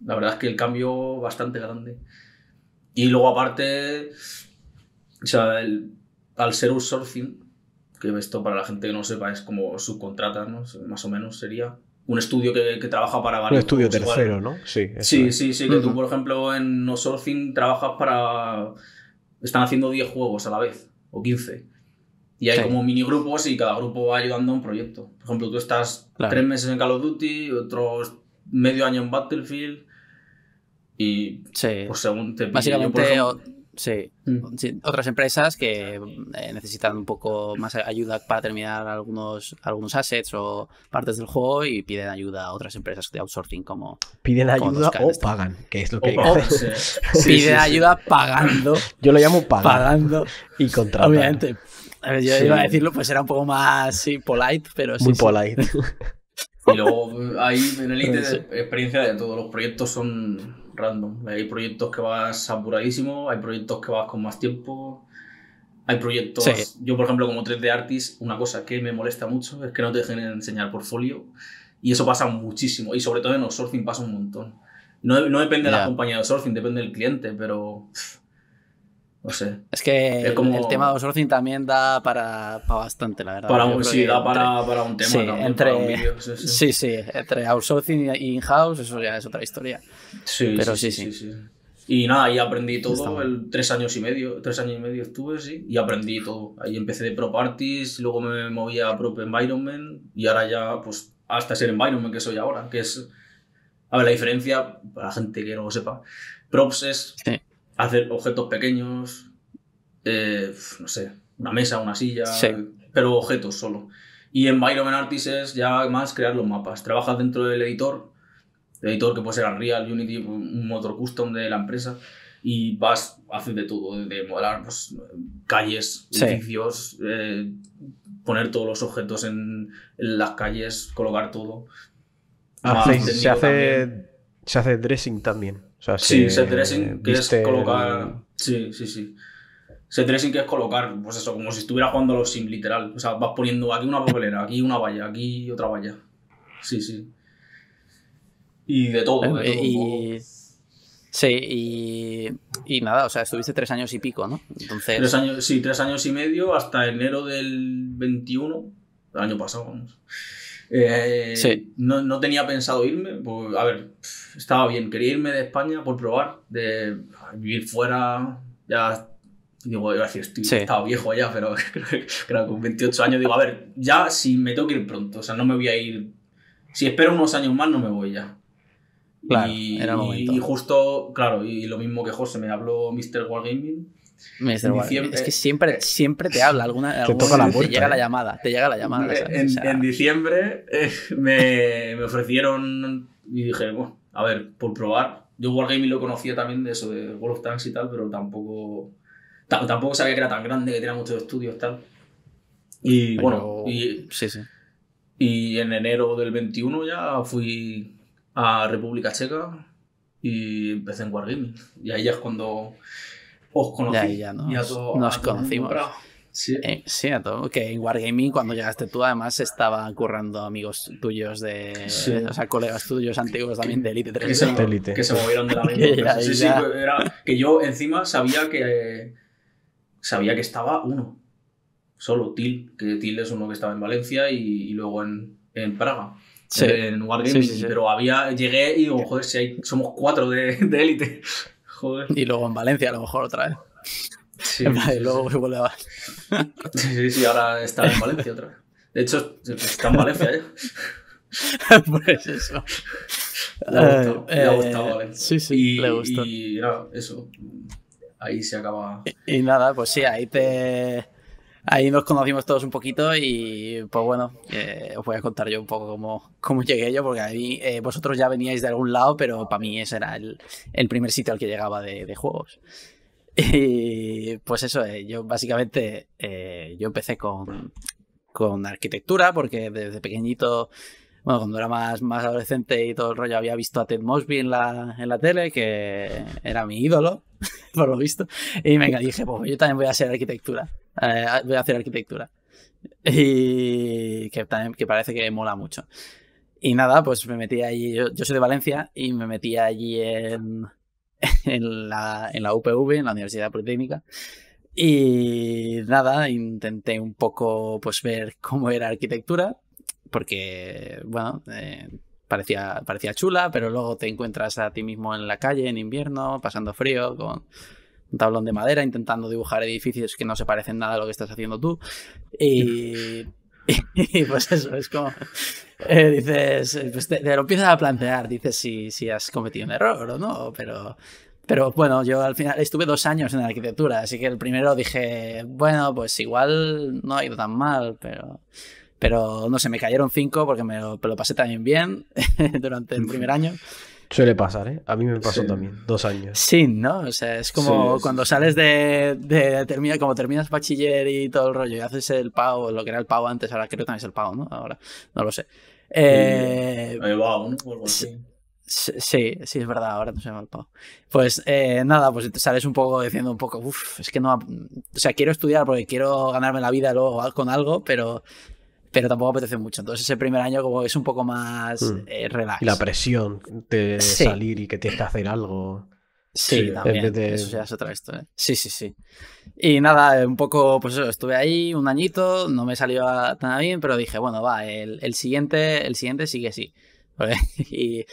Speaker 3: la verdad es que el cambio bastante grande. Y luego aparte, sea, al ser un sourcing, que esto para la gente que no sepa es como subcontratas, más o menos sería un estudio que, trabaja para varios. Un estudio tercero, ¿no? Sí, sí, sí, sí, que tú, por ejemplo, en sourcing trabajas para... Están haciendo 10 juegos a la vez, o 15. Y hay como mini grupos y cada grupo va ayudando a un proyecto. Por ejemplo, tú estás tres meses en Call of Duty, otros medio año en Battlefield. Y sí. Pues, según te Básicamente, mm.
Speaker 1: sí. Otras empresas que eh, necesitan un poco más ayuda para terminar algunos, algunos assets o partes del juego y piden ayuda a otras empresas de outsourcing como.
Speaker 2: Piden ayuda o pagan, que es lo que. [LAUGHS] piden ayuda pagando. Yo lo llamo pagando. Pagando. Y contratando. Obviamente
Speaker 1: yo iba a decirlo, pues era un
Speaker 3: poco más sí, polite, pero sí. Muy polite. Y luego ahí en el experiencia de todos los proyectos son random. Hay proyectos que vas apuradísimo, hay proyectos que vas con más tiempo, hay proyectos... Yo, por ejemplo, como 3D Artist, una cosa que me molesta mucho es que no te dejen enseñar portfolio y eso pasa muchísimo. Y sobre todo en sourcing pasa un montón. No, depende de la compañía de sourcing, depende del cliente, pero... No sé.
Speaker 1: Es que el tema de outsourcing también da para, bastante, la verdad. sí, da para, un tema sí, entre, sí, sí. entre outsourcing y
Speaker 3: in-house, eso ya es otra historia.
Speaker 1: Sí, Pero sí, sí.
Speaker 3: Y nada, ahí aprendí todo, tres años y medio, tres años y medio estuve, sí, y aprendí todo. Ahí empecé de Pro Parties, luego me moví a Prop Environment y ahora ya, pues, hasta ser Environment que soy ahora, que es... A ver, la diferencia, para la gente que no lo sepa, Props es hacer objetos pequeños, eh, no sé, una mesa, una silla, pero objetos solo. Y en Environment Artists es ya más crear los mapas. Trabajas dentro del editor, editor que puede ser Unreal, Unity, un motor custom de la empresa, y vas a de todo, de modelar pues, calles, edificios, eh, poner todos los objetos en, las calles, colocar todo. se
Speaker 2: hace, se hace dressing también sí, set dressing, que es colocar.
Speaker 3: Sí, sí, sí. que es colocar, pues eso, como si estuviera jugando a los sims, literal. O sea, vas poniendo aquí una papelera, aquí una valla, aquí otra valla. Sí, sí. Y de todo, eh,
Speaker 1: Sí, y, nada, o sea, estuviste tres años y pico, ¿no?
Speaker 3: Entonces... Tres años, sí, tres años y medio hasta enero del 21, el año pasado, vamos. Eh, no, no, tenía pensado irme, pues, a ver, estaba bien, quería irme de España por probar, de vivir fuera, ya digo, iba a decir, estaba viejo ya, pero [LAUGHS] creo que con 28 años digo, a ver, ya si me tengo que ir pronto, o sea, no me voy a ir, si espero unos años más no me voy ya. Claro, y, era momento. y justo, claro, y lo mismo que José, me habló Mr. Wargaming es que
Speaker 1: siempre, eh, siempre te habla, alguna, te, llega la ¿eh? llamada, te llega la llamada. Eh,
Speaker 3: en, diciembre me, ofrecieron y dije, bueno, a ver, por probar. Yo Wargaming lo conocía también de eso, de World of Tanks y tal, pero tampoco, tampoco sabía que era tan grande, que tenía muchos estudios tal. Y bueno, y, sí, sí. y en enero del 21 ya fui a República Checa y empecé en Wargaming. Y ahí ya es cuando os conocí. Ya, nos, conocimos.
Speaker 1: Eh, sí. a todo. Que en Wargaming, cuando llegaste tú, además estaba currando amigos tuyos de. O sea, colegas tuyos
Speaker 3: antiguos también de Elite 3. Que se, movieron de la [LAUGHS] misma. sí, sí, que yo encima sabía que. Sabía que estaba uno. Solo Til. Que Til es uno que estaba en Valencia y, luego en, en Praga. En, Wargaming. Pero había. Llegué y digo, joder, somos cuatro de élite. Y luego en Valencia a lo mejor otra vez. Sí. y [LAUGHS] luego vuelve a... sí, sí, sí, ahora está en Valencia otra vez. De hecho, está en Valencia, ¿eh? [LAUGHS] pues eso.
Speaker 2: Le ha gustado, eh, le ha eh, Valencia. Sí, sí, y, le
Speaker 3: nada, eso.
Speaker 1: Ahí se acaba. y nada, pues sí, ahí te Ahí nos conocimos todos un poquito y pues bueno, eh, os voy a contar yo un poco cómo, cómo llegué yo, porque a eh, vosotros ya veníais de algún lado, pero para mí ese era el, primer sitio al que llegaba de, juegos. [LAUGHS] Y pues eso, eh, yo básicamente yo empecé con, con arquitectura, porque desde pequeñito bueno, cuando era más, más adolescente y todo el rollo, había visto a Ted Mosby en la, en la tele, que era mi ídolo, [LAUGHS] por lo visto, y me dije, pues yo también voy a hacer arquitectura voy eh, a hacer arquitectura. Y que, que parece que mola mucho. Y nada, pues me metí allí. Yo, soy de Valencia y me metí allí en, [LAUGHS] en, la, en la UPV, en la Universidad Politécnica. Y nada, intenté un poco pues ver cómo era arquitectura, porque, bueno, eh, parecía, parecía chula, pero luego te encuentras a ti mismo en la calle en invierno, pasando frío, con un tablón de madera intentando dibujar edificios que no se parecen nada a lo que estás haciendo tú. Y, [LAUGHS] pues eso, es como... Eh, dices, eh, pues te, lo empiezas a plantear, dices si, si has cometido un error o no, pero... Pero bueno, yo al final estuve dos años en arquitectura, así que el primero dije, bueno, pues igual no ha ido tan mal, pero pero no sé, me cayeron cinco porque me lo pasé también bien [LAUGHS] durante el primer
Speaker 2: año. Suele pasar, ¿eh? A mí me pasó también, dos años. Sí, ¿no? O sea, es como cuando
Speaker 1: sales de, de, como terminas bachiller y todo el rollo, y haces el pago lo que era el pago antes, ahora creo que también es el pago ¿no? Ahora, no lo sé. Eh, Ahí va, ¿no? Pues, sí, sí, es verdad, ahora no se va el pavo. Pues eh, nada, pues te sales un poco diciendo un poco, uff, es que no. O sea, quiero estudiar porque quiero ganarme la vida luego con algo, pero pero tampoco apetece mucho. Entonces ese primer año como es un poco más relajado hmm. eh, relax. la
Speaker 2: presión de salir y que tienes que hacer algo. Sí, sí también. Eso ya es otra historia. ¿eh? Sí, sí, sí.
Speaker 1: Y nada, un poco, pues eso, estuve ahí un añito, no me salió tan bien, pero dije, bueno, va, el, siguiente, el siguiente sí sí. [LAUGHS] Y,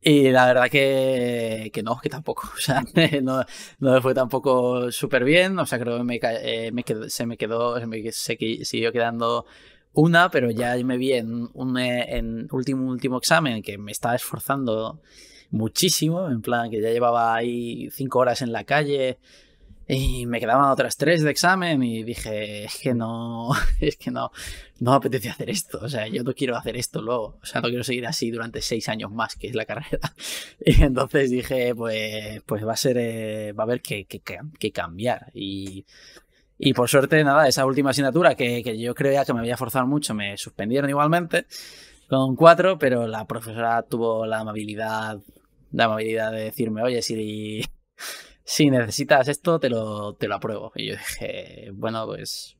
Speaker 1: y, la verdad que, que, no, que tampoco. [LAUGHS] O sea, no, no fue tampoco súper bien. O sea, creo que eh, se me quedó, se me se, siguió quedando una, pero ya me vi en un eh, último, último examen que me estaba esforzando muchísimo, en plan que ya llevaba ahí cinco horas en la calle y me quedaban otras tres de examen y dije, es que no, [LAUGHS] es que no, no apetece hacer esto, o sea, yo no quiero hacer esto luego, o sea, no quiero seguir así durante seis años más, que es la [LAUGHS] carrera. Y entonces dije, pues, pues va a ser, eh, va a haber que, que, que cambiar y y por suerte, nada, esa última asignatura que, que yo creía que me había forzado mucho, me suspendieron igualmente con cuatro, pero la profesora tuvo la amabilidad, la amabilidad de decirme, oye, si, si necesitas esto, te lo, te lo apruebo. Y yo dije, bueno, pues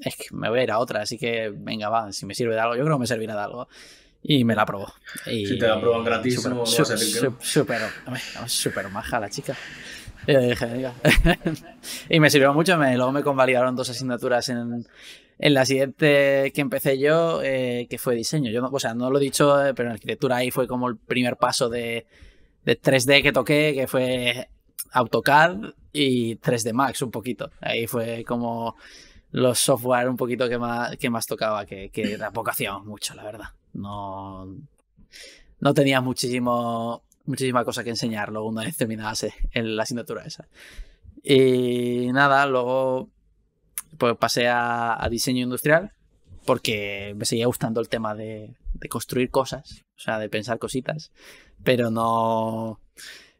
Speaker 1: es que me voy a ir a otra, así que venga, va, si me sirve de algo, yo creo que me servirá de algo. Y me la aprobó. si te la aprueban gratis, súper, super, maja la chica. [LAUGHS] Y me sirvió mucho. luego me convalidaron dos asignaturas en, la siguiente que empecé yo, eh, que fue diseño. Yo o sea, no lo he dicho, eh, pero en arquitectura ahí fue como el primer paso de, 3D que toqué, que fue AutoCAD y 3D Max un poquito. Ahí fue como los software un poquito que más, que más tocaba, que, tampoco hacíamos mucho, la verdad. No, no tenía muchísimo muchísima cosa que enseñar luego una vez terminase en la asignatura esa. Y nada, luego pues pasé a, diseño industrial porque me seguía gustando el tema de, construir cosas, o sea, de pensar cositas, pero no...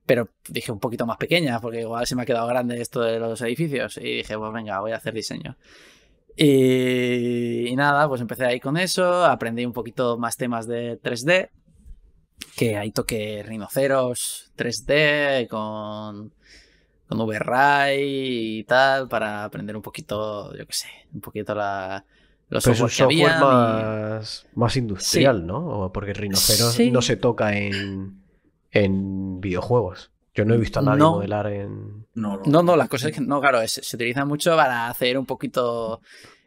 Speaker 1: Pero dije un poquito más pequeña, porque igual se me ha quedado grande esto de los edificios. Y dije, pues venga, voy a hacer diseño. y nada, pues empecé ahí con eso, aprendí un poquito más temas de 3D, que ahí toque rinoceros 3D con, con V-Ray y tal, para aprender un poquito, yo qué sé, un poquito la,
Speaker 2: los Pero es un software más, más, industrial, ¿no? Porque Rhinoceros rinoceros no se toca en, en videojuegos. Yo no he visto a nadie modelar en. No no.
Speaker 1: las cosas que no, claro, se utiliza mucho para hacer un poquito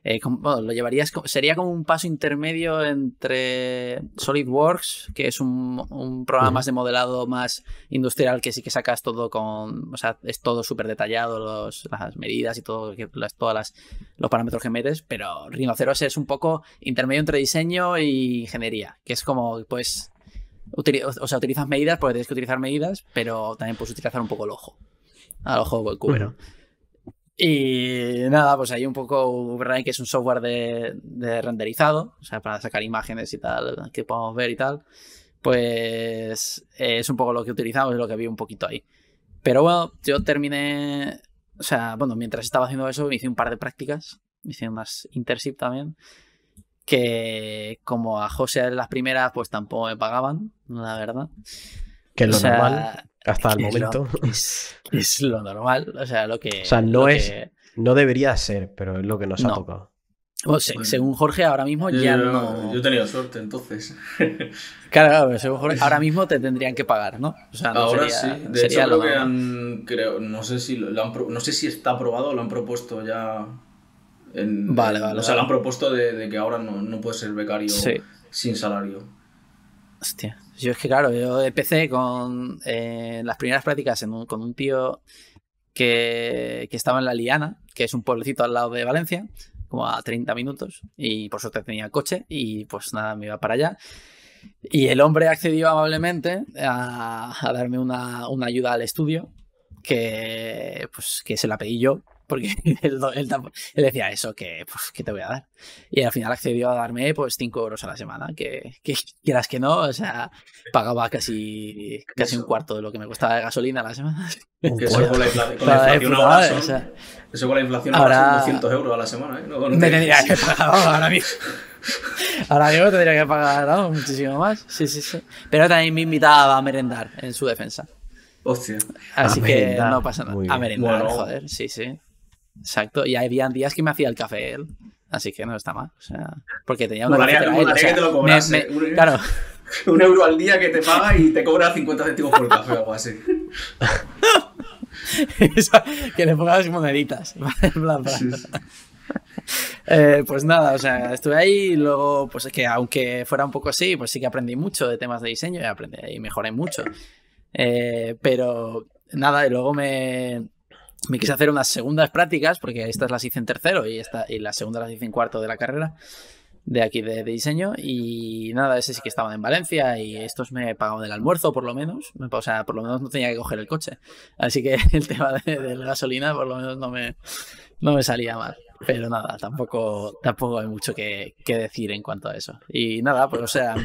Speaker 1: eh, lo llevarías, sería como un paso intermedio entre SolidWorks, que es un, programa más de modelado más industrial, que sí que sacas todo con, o sea, es todo súper detallado, las medidas y todo, las, todas los parámetros que metes, pero Rhinoceros es un poco intermedio entre diseño y ingeniería, que es como, pues, o sea, utilizas medidas porque tienes que utilizar medidas, pero también puedes utilizar un poco el ojo, al ojo cubero. Y nada, pues hay un poco Overnight, que es un software de, renderizado, o sea, para sacar imágenes y tal, que podamos ver y tal. Pues eh, es un poco lo que utilizamos, y lo que vi un poquito ahí. Pero bueno, yo terminé, o sea, bueno, mientras estaba haciendo eso, hice un par de prácticas, hice unas intership también, que como a José las primeras, pues tampoco me pagaban, la verdad.
Speaker 2: Que lo normal hasta el momento.
Speaker 1: es, [LAUGHS] lo normal, o sea, lo que... O sea, no es...
Speaker 2: No debería ser, pero es lo que nos ha tocado.
Speaker 1: según Jorge, ahora mismo ya no... Yo he tenido
Speaker 3: suerte, entonces. [LAUGHS] claro,
Speaker 2: claro, según Jorge, ahora mismo
Speaker 1: te tendrían que pagar, ¿no? O sea, ahora sí. sería lo que
Speaker 3: han... no, sé si no sé si está aprobado o lo han propuesto ya... vale, vale. O sea, lo han propuesto de, que ahora no, no puedes ser becario sin salario.
Speaker 1: Hostia. Yo es que, claro, yo empecé con eh, las primeras prácticas con un tío que, estaba en La Liana, que es un pueblecito al lado de Valencia, como a 30 minutos, y por suerte tenía coche, y pues nada, me iba para allá. Y el hombre accedió amablemente a, darme una, una ayuda al estudio, que pues que se la pedí yo porque [LAUGHS] él, él, decía eso, que pues, ¿qué te voy a dar? Y al final accedió a darme pues 5 euros a la semana, que, quieras que no, o sea, pagaba casi, casi un cuarto de lo que me costaba de gasolina a la semana.
Speaker 2: Eso con la, inflación, con la inflación
Speaker 1: ahora son,
Speaker 3: eso con la inflación 200 euros a la semana, ¿eh? No, no [LAUGHS] ahora mismo.
Speaker 1: Ahora mismo tendría que pagar muchísimo más. Sí, sí, sí. Pero también me invitaba a merendar en su defensa. Hostia. Así que no pasa nada. a merendar, joder, sí, sí. Exacto, y había días que me hacía el café él, así que no está mal. porque tenía una que
Speaker 3: un, euro al día que te paga y te cobra 50 céntimos por café o algo así.
Speaker 1: [LAUGHS] que le pongas moneditas. [LAUGHS] Eh, pues nada, o sea, estuve ahí y luego, pues es que aunque fuera un poco así, pues sí que aprendí mucho de temas de diseño y aprendí y mejoré mucho. Eh, pero nada, y luego me, me quise hacer unas segundas prácticas, porque estas las hice en tercero y, esta, y las segundas las hice en cuarto de la carrera de aquí de, diseño y nada, ese sí que estaba en Valencia y estos me pagaban del almuerzo por lo menos, o sea, por lo menos no tenía que coger el coche, así que [LAUGHS] el tema de, la gasolina por lo menos no me, no me salía mal, pero nada, tampoco, tampoco hay mucho que, decir en cuanto a eso. Y nada, pues o sea,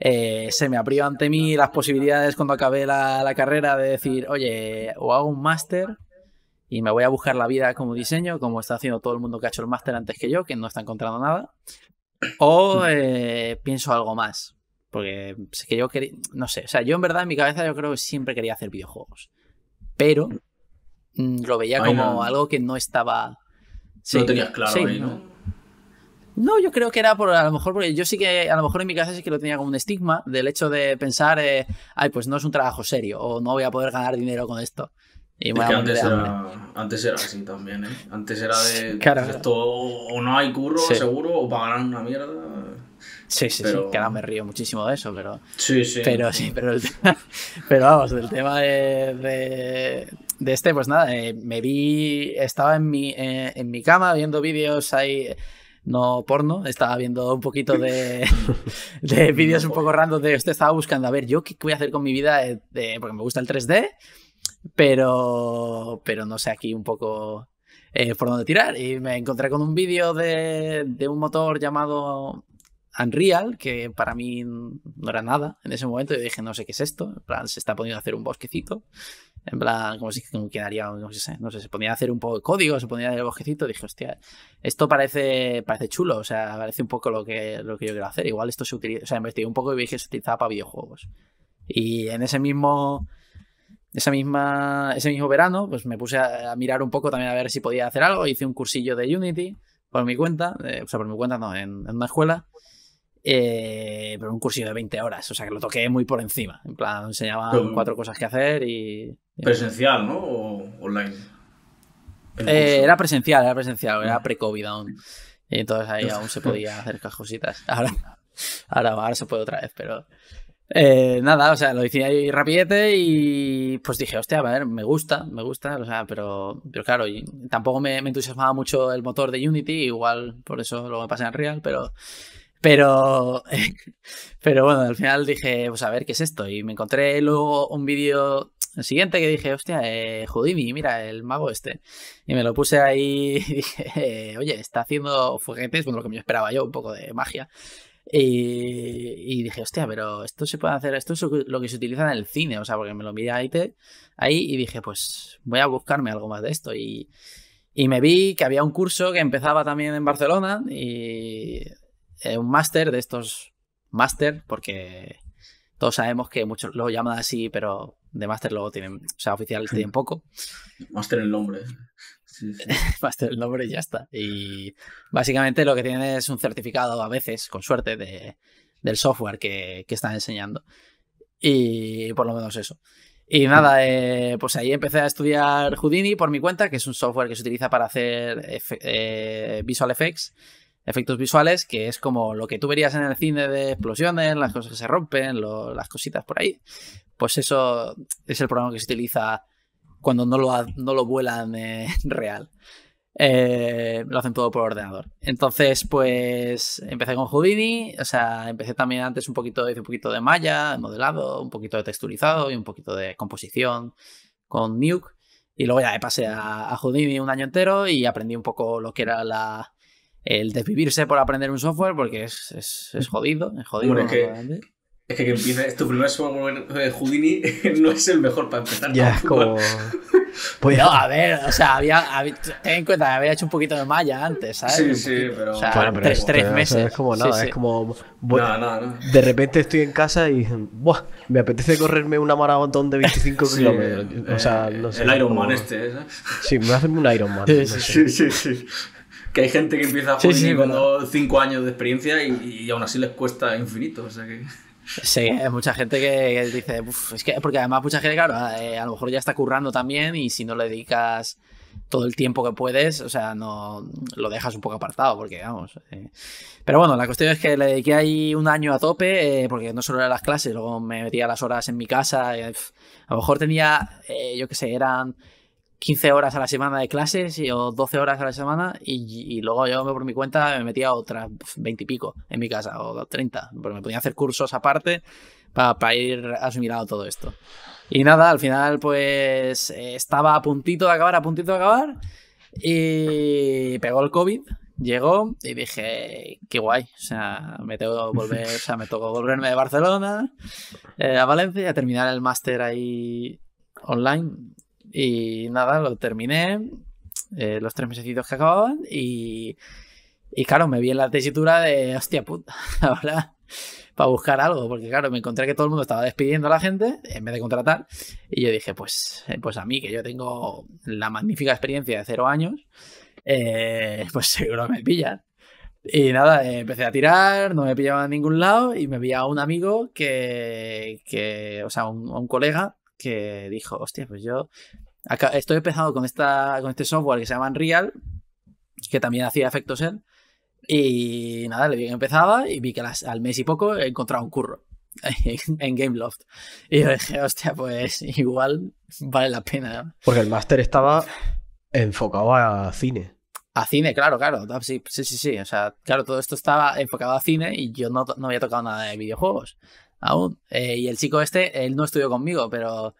Speaker 1: eh, se me abrió ante mí las posibilidades cuando acabé la, la carrera de decir, oye, o hago un máster y me voy a buscar la vida como diseño, como está haciendo todo el mundo que ha hecho el máster antes que yo, que no está encontrando nada, o mm. eh, pienso algo más. Porque sé que yo quería, no sé, o sea, yo en verdad en mi cabeza yo creo que siempre quería hacer videojuegos, pero mm, lo veía como algo que no estaba... no tenías claro ¿no? No, yo creo que era por a lo mejor, porque yo sí que a lo mejor en mi cabeza sí que lo tenía como un estigma del hecho de pensar, eh, ay, pues no es un trabajo serio o no voy a poder ganar dinero con esto. Y antes, era,
Speaker 3: antes era, así también, ¿eh? Antes era de pues, claro, esto o no hay curro seguro o pagarán una mierda. Sí, sí, sí, que ahora me río muchísimo de eso, pero. Sí, sí. Pero sí,
Speaker 1: pero, [LAUGHS] vamos, del tema de, de, este, pues nada, eh, me vi, estaba en mi, eh, en mi cama viendo vídeos ahí no porno, estaba viendo un poquito de, [LAUGHS] de vídeos un poco random de usted estaba buscando, a ver, yo qué voy a hacer con mi vida, porque me gusta el 3D pero, pero no sé aquí un poco eh, por dónde tirar. Y me encontré con un vídeo de, de un motor llamado Unreal, que para mí no era nada en ese momento. Yo dije, no sé qué es esto. En plan, se está poniendo a hacer un bosquecito. En plan, como si como no sé, no sé, se ponía a hacer un poco de código, se ponía hacer el bosquecito. Dije, hostia, esto parece, parece chulo, o sea, parece un poco lo que, lo que yo quiero hacer. Igual esto se utiliza, o sea, investigué un poco y vi que se utilizaba para videojuegos. Y en ese mismo esa misma, ese mismo verano, pues me puse a, mirar un poco también a ver si podía hacer algo. Hice un cursillo de Unity por mi cuenta, o sea, por mi cuenta no, en, una escuela. Eh, pero un cursillo de 20 horas, o sea que lo toqué muy por encima. En plan, enseñaba cuatro cosas que hacer y.
Speaker 3: presencial, ¿no? ¿O online? Eh, era
Speaker 1: presencial, era presencial, era ah. pre-COVID aún. Y entonces ahí aún se podía hacer cosas. Ahora, ahora, ahora se puede otra vez, pero. Eh, nada, o sea, lo hice ahí rapidete y pues dije, hostia, a ver, me gusta, me gusta, pero, pero claro, tampoco me, entusiasmaba mucho el motor de Unity, igual por eso lo pasé en Real, pero, pero, [LAUGHS] pero bueno, al final dije, pues a ver, ¿qué es esto? Y me encontré luego un vídeo siguiente que dije, hostia, eh, Houdini, mira, el mago este. Y me lo puse ahí y [LAUGHS] dije, oye, está haciendo fuguetes, bueno, lo que me esperaba yo, un poco de magia. Y, dije, hostia, pero esto se puede hacer, esto es lo que se utiliza en el cine, o sea, porque me lo miré ahí, ahí y dije, pues voy a buscarme algo más de esto. Y, me vi que había un curso que empezaba también en Barcelona y eh, un máster de estos máster, porque todos sabemos que muchos lo llaman así, pero de máster luego tienen, o sea, oficiales [LAUGHS] tienen poco.
Speaker 3: Máster en nombre.
Speaker 1: Sí, Basta [LAUGHS] el nombre y ya está. Y básicamente lo que tiene es un certificado a veces, con suerte, de, del software que, están enseñando. Y por lo menos eso. Y nada, eh, pues ahí empecé a estudiar Houdini por mi cuenta, que es un software que se utiliza para hacer eh, visual effects, efectos visuales, que es como lo que tú verías en el cine de explosiones, las cosas que se rompen, las cositas por ahí. Pues eso es el programa que se utiliza cuando no lo, no lo vuelan [LAUGHS] real. Eh, lo hacen todo por ordenador. Entonces, pues empecé con Houdini, o sea, empecé también antes un poquito, hice un poquito de malla, modelado, un poquito de texturizado y un poquito de composición con Nuke. Y luego ya me pasé a, Houdini un año entero y aprendí un poco lo que era el desvivirse por aprender un software, porque es, es, es jodido, es jodido.
Speaker 3: Es que, que empieza, tu primer juego de eh, Houdini [LAUGHS] no es el mejor para empezar. Ya, es como. [LAUGHS] Pues no, a ver,
Speaker 1: o sea, había, ten en cuenta que había hecho un poquito de malla antes, ¿sabes? Sí, sí, pero.
Speaker 3: tres, meses. es como nada, es como.
Speaker 2: Bueno, de repente estoy en casa y. Buah, me apetece correrme una maratón de 25 kilómetros. Eh, o sea, no sé. El Iron Man este, ¿eh? Sí, me hacen un Iron Man. [LAUGHS] sí, sí,
Speaker 3: sí. Que hay gente que empieza a con 5 años de experiencia y, y aún así les cuesta infinito, o sea que.
Speaker 1: Sí, hay mucha gente que, dice, es que, porque además mucha gente, claro, eh, a, lo mejor ya está currando también y si no le dedicas todo el tiempo que puedes, o sea, no lo dejas un poco apartado, porque vamos. Eh. Pero bueno, la cuestión es que le dediqué ahí un año a tope, eh, porque no solo eran las clases, luego me metía las horas en mi casa, a lo mejor tenía, yo qué sé, eran 15 horas a la semana de clases o 12 horas a la semana y, luego yo por mi cuenta me metía otras pues, 20 y pico en mi casa o 30, porque me podía hacer cursos aparte para, ir asimilado todo esto. Y nada, al final pues estaba a puntito de acabar, a puntito de acabar y pegó el COVID, llegó y dije, qué guay, o sea, me tengo que volver, o sea, me tocó volverme de Barcelona eh, a Valencia ...y a terminar el máster ahí online y nada, lo terminé, eh, los tres mesecitos que acababan, y, y claro, me vi en la tesitura de, hostia puta, [LAUGHS] ahora para buscar algo, porque claro, me encontré que todo el mundo estaba despidiendo a la gente en vez de contratar, y yo dije, pues, eh, pues a mí, que yo tengo la magnífica experiencia de cero años, eh, pues seguro me pillan. Y nada, empecé a tirar, no me pillaban a ningún lado y me vi a un amigo que, o sea, un, un colega que dijo, hostia, pues yo estoy empezando con, esta, con este software que se llama Unreal, que también hacía efectos en, Y nada, le vi que empezaba y vi que al mes y poco he encontrado un curro [LAUGHS] en Gameloft. Y yo dije, hostia, pues igual vale la pena.
Speaker 2: Porque el máster estaba enfocado a cine.
Speaker 1: A cine, claro, claro. Ah, sí, sí, sí, sí. O sea, claro, todo esto estaba enfocado a cine y yo no, había tocado nada de videojuegos aún. Eh, y el chico este, él no estudió conmigo, pero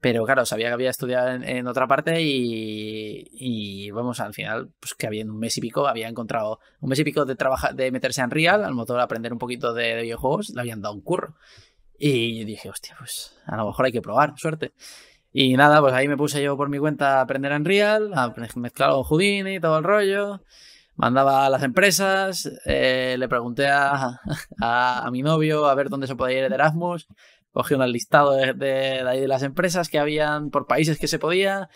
Speaker 1: pero claro, sabía que había estudiado en, otra parte y, y, vamos, al final, pues que había un mes y pico, había encontrado un mes y pico de, de meterse en Real, al motor aprender un poquito de, videojuegos, le habían dado un curro. Y dije, hostia, pues a lo mejor hay que probar, suerte. Y nada, pues ahí me puse yo por mi cuenta a aprender en Real, a mezclar con Houdini y todo el rollo. Mandaba a las empresas, eh, le pregunté [LAUGHS] a, mi novio a ver dónde se podía ir de Erasmus cogí un listado de, las empresas que habían por países que se podía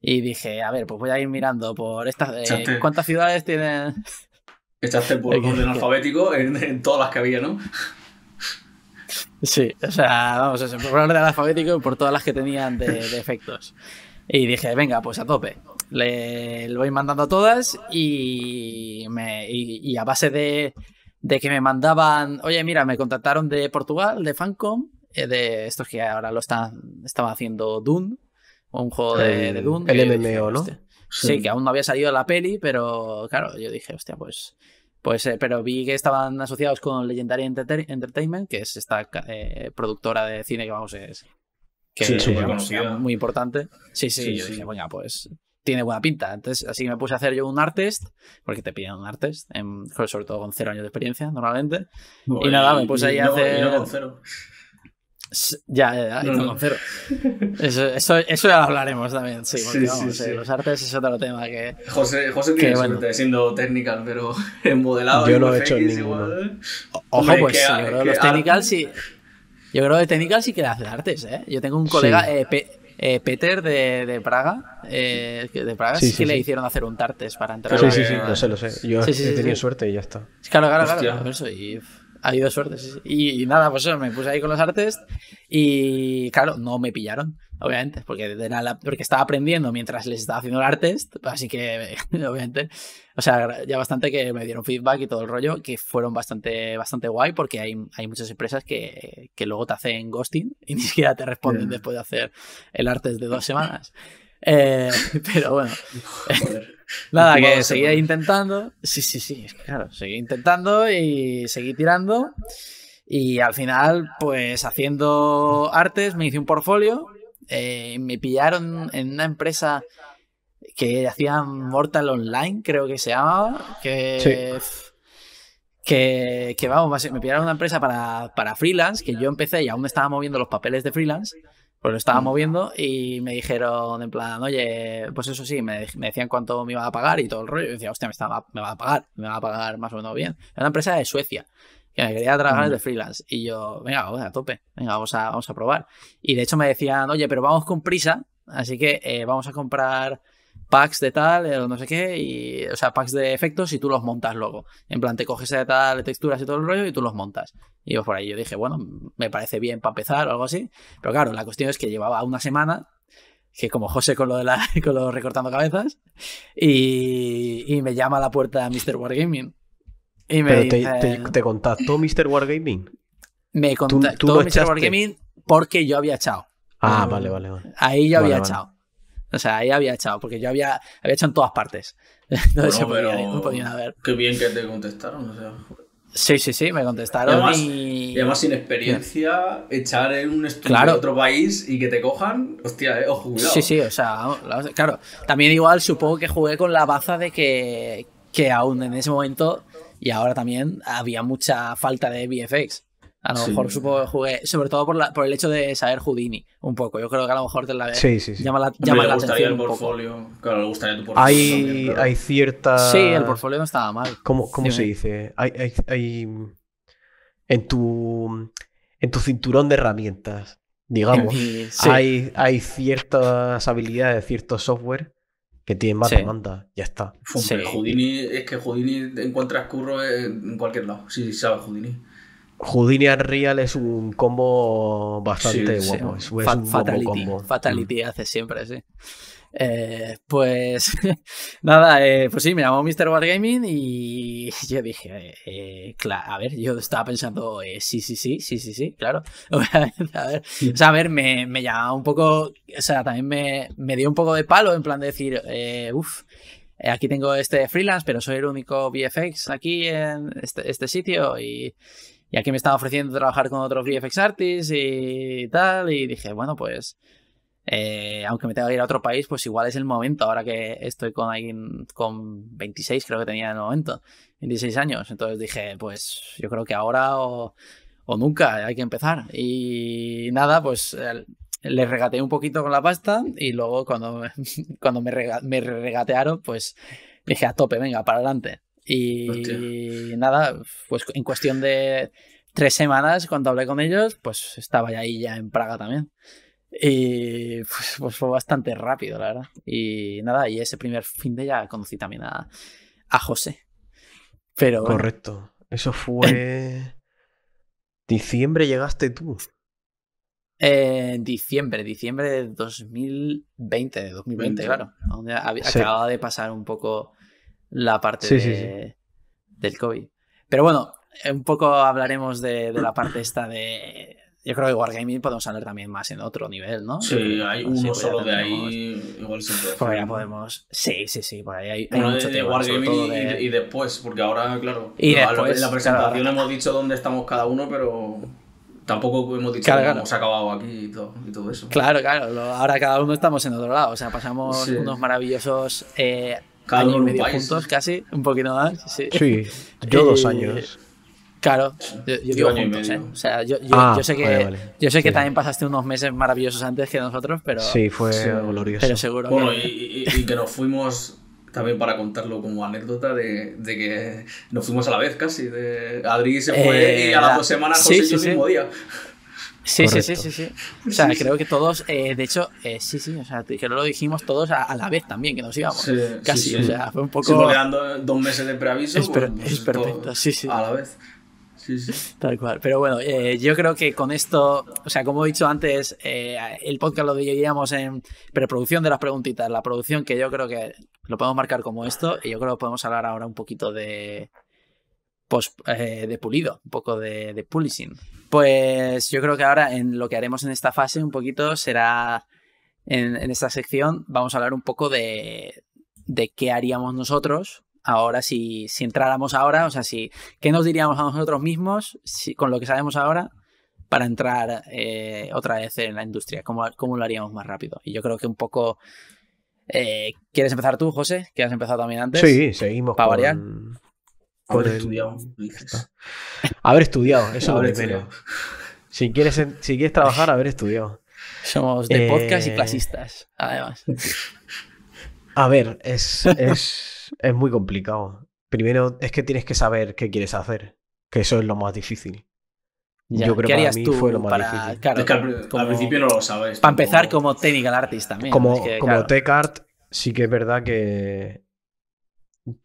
Speaker 1: y dije, a ver, pues voy a ir mirando por estas... Eh, ¿Cuántas ciudades tienen...?
Speaker 2: Echaste por [LAUGHS] orden
Speaker 3: alfabético en, todas las que había, ¿no?
Speaker 1: Sí, o sea, vamos, hacer por orden alfabético por todas las que tenían de, efectos. Y dije, venga, pues a tope. Le, voy mandando a todas y, me, a base de, de, que me mandaban, oye, mira, me contactaron de Portugal, de Fancom, eh, de estos que ahora lo están estaba haciendo Dune, un juego de, Dune. El MMO, ¿no? sí. que aún no había salido la peli, pero claro, yo dije, hostia, pues. Pues, eh, pero vi que estaban asociados con Legendary Entertainment, que es esta eh, productora de cine que
Speaker 2: vamos, es, que es muy
Speaker 1: importante. Sí, sí, sí yo dije, pues tiene buena pinta. Entonces, así me puse a hacer yo un artest, porque te piden un artest, en, sobre todo con cero años de experiencia, normalmente. y nada, me puse ahí hace a hacer. cero. Ya, ya, Eso, eso, eso, ya lo hablaremos también, sí, porque vamos, eh, los artes
Speaker 3: es otro tema que... José, José tiene suerte siendo technical, pero [LAUGHS] en modelado... Yo no he hecho en
Speaker 2: ninguno. Ojo, pues, los technical
Speaker 3: sí...
Speaker 1: Yo creo que technical sí que hace artes, ¿eh? Yo tengo un colega, eh, eh, Peter, de, de Praga, eh, de Praga, sí, que le hicieron hacer un tartes para entrar. Sí, sí, sí, lo sé, lo sé. Yo he tenido suerte y ya está. claro, claro, claro, eso y... Ha habido suerte, sí, Y, nada, pues eso, me puse ahí con los artes y claro, no me pillaron, obviamente, porque, estaba aprendiendo mientras les estaba haciendo el artest, así que [LAUGHS] obviamente, o sea, ya bastante que me dieron feedback y todo el rollo, que fueron bastante, bastante guay, porque hay, hay muchas empresas que, que luego te hacen ghosting y [LAUGHS] ni siquiera te responden después de hacer el Artest de dos semanas. Eh, [LAUGHS] pero bueno. Nada, que seguía intentando. Sí, sí, sí, claro, seguí intentando y seguí tirando. Y al final, pues haciendo artes, me hice un portfolio. Eh, me pillaron en una empresa que hacían Mortal Online, creo que se llamaba. Que, que, vamos, me pillaron una empresa para, para freelance, que yo empecé y aún me estaba moviendo los papeles de freelance. Pues lo estaba mm. moviendo y me dijeron en plan, oye, pues eso sí, me, decían cuánto me iba a pagar y todo el rollo. yo decía, hostia, me, va a pagar, me va a pagar más o menos bien. Era una empresa de Suecia que me quería trabajar de freelance. Y yo, venga, vamos a tope, venga, vamos a, vamos a probar. Y de hecho me decían, oye, pero vamos con prisa, así que eh, vamos a comprar packs de tal, eh, no sé qué, y, o sea, packs de efectos y tú los montas luego. En plan, te coges de tal de texturas y todo el rollo y tú los montas. Y yo por ahí yo dije, bueno, me parece bien para empezar o algo así. Pero claro, la cuestión es que llevaba una semana, que como José con lo de la, [LAUGHS] con lo recortando cabezas, y, me llama a la puerta Mr. Wargaming. Y te,
Speaker 2: contactó Mr. Wargaming.
Speaker 1: Me contactó Mr. Wargaming porque yo había echado. Ah, vale, vale, Ahí yo había echado. O sea, ahí había echado, porque yo había, había echado en todas partes.
Speaker 3: [LAUGHS] Pues, no se no podían haber. Qué bien que te contestaron, o sea.
Speaker 1: Sí, sí, sí, me contestaron. Y además, sin experiencia,
Speaker 3: echar en un estudio otro país y que te cojan, hostia, eh, ojo, Sí, sí, o
Speaker 1: sea, claro. También igual supongo que jugué con la baza de que, que aún en ese momento y ahora también había mucha falta de BFX. A lo mejor supo, jugué, sobre todo por, la, por el hecho de saber Houdini un poco. Yo creo que a lo mejor te la sí, sí, llama la, El portfolio, Claro, le
Speaker 3: gustaría tu portfolio. Hay, hay cierta. Sí, el portfolio no estaba mal. ¿Cómo, cómo se
Speaker 2: dice? Hay, hay, En tu. En tu cinturón de herramientas, digamos. hay, hay ciertas habilidades, ciertos software que tienen más demanda, ya está. Houdini,
Speaker 3: es que Houdini encuentras curro en cualquier lado, si sabes Houdini.
Speaker 2: Houdini Real es un combo bastante bueno Es un fatality, mm.
Speaker 1: fatality hace siempre, sí. Eh, pues [LAUGHS] nada, eh, pues sí, me llamó Mr. Wargaming y [LAUGHS] yo dije, eh, claro, a ver, yo estaba pensando, sí, sí, sí, sí, sí, sí, claro. [LAUGHS] a ver, o sea, a ver, me, me llamaba un poco, o sea, también me, dio un poco de palo en plan de decir, uff, aquí tengo este freelance, pero soy el único VFX aquí en este, este sitio y, y aquí me estaba ofreciendo trabajar con otros VFX artists y tal. Y dije, bueno, pues. Eh, aunque me tenga que ir a otro país, pues igual es el momento. Ahora que estoy con alguien con 26, creo que tenía en el momento, 26 años. Entonces dije, pues yo creo que ahora o, nunca hay que empezar. Y nada, pues le les regateé un poquito con la pasta y luego cuando, [LAUGHS] cuando me, me regatearon, pues dije a tope, venga, para adelante. Y nada, pues en cuestión de tres semanas, cuando hablé con ellos, pues estaba ya ahí ya en Praga también. Y pues, pues fue bastante rápido, la verdad. Y nada, y ese primer fin de ya conocí también a, a
Speaker 2: José. Pero. Correcto. Eso fue. [CLEARS THROAT] Diciembre llegaste tú. En
Speaker 1: eh, diciembre, diciembre de 2020, de 2020, claro. acababa de pasar un poco la parte del COVID. Pero bueno, un poco hablaremos de, la parte esta de... Yo creo que Wargaming podemos hablar también más en otro nivel, ¿no? Sí, hay uno solo de ahí,
Speaker 3: igual se Por ya podemos... Sí, sí, sí, por ahí hay, hay mucho de, Wargaming Y, después, porque ahora, claro, en la presentación hemos dicho dónde estamos cada uno, pero tampoco hemos dicho cómo hemos acabado aquí y todo, eso. Claro,
Speaker 1: claro, ahora cada uno estamos en otro lado, o sea, pasamos unos maravillosos... Eh, y juntos, casi, un poquito más. Sí, yo dos eh, años. Claro, yo, yo, sé que, también pasaste unos meses maravillosos antes que nosotros, pero. Sí, fue glorioso. Pero seguro. Y, que nos
Speaker 3: fuimos también para contarlo como anécdota de, que nos fuimos a la vez casi. De... Adri se fue eh, y a las dos semanas José yo el mismo día.
Speaker 1: Sí, sí, sí, sí, sí. O sea, creo que todos, eh, de hecho, eh, sí, sí, o sea, que lo dijimos todos a, la vez también, que nos íbamos. casi, o sea, fue un poco.
Speaker 3: dos meses de preaviso. Es, pues, perfecto, sí, sí. A la vez. Sí, sí.
Speaker 1: Tal cual. Pero bueno, eh, yo creo que con esto, o sea, como he dicho antes, eh, el podcast lo diríamos en preproducción de las preguntitas, la producción que yo creo que lo podemos marcar como esto, y yo creo que podemos hablar ahora un poquito de post, pues, de pulido, un poco de, de, pues yo creo que ahora en lo que haremos en esta fase un poquito será, en, esta sección vamos a hablar un poco de, qué haríamos nosotros ahora si, si, entráramos ahora, o sea, si, qué nos diríamos a nosotros mismos si, con lo que sabemos ahora para entrar eh, otra vez en la industria, ¿Cómo, lo haríamos más rápido. Y yo creo que un poco... Eh, ¿Quieres empezar tú, José? Que has empezado también antes. Sí,
Speaker 2: seguimos. Para con... Haber estudiado. Haber estudiado, eso lo primero. Si quieres, si quieres trabajar, haber estudiado. Somos de podcast y eh, clasistas, además. A ver, es, es, [LAUGHS] es muy complicado. Primero es que tienes que saber qué quieres hacer, que eso es lo más difícil. yo creo que para mí fue lo más difícil.
Speaker 3: al,
Speaker 1: principio no lo sabes. Para empezar como technical artist también. Como,
Speaker 2: tech art, sí que es verdad que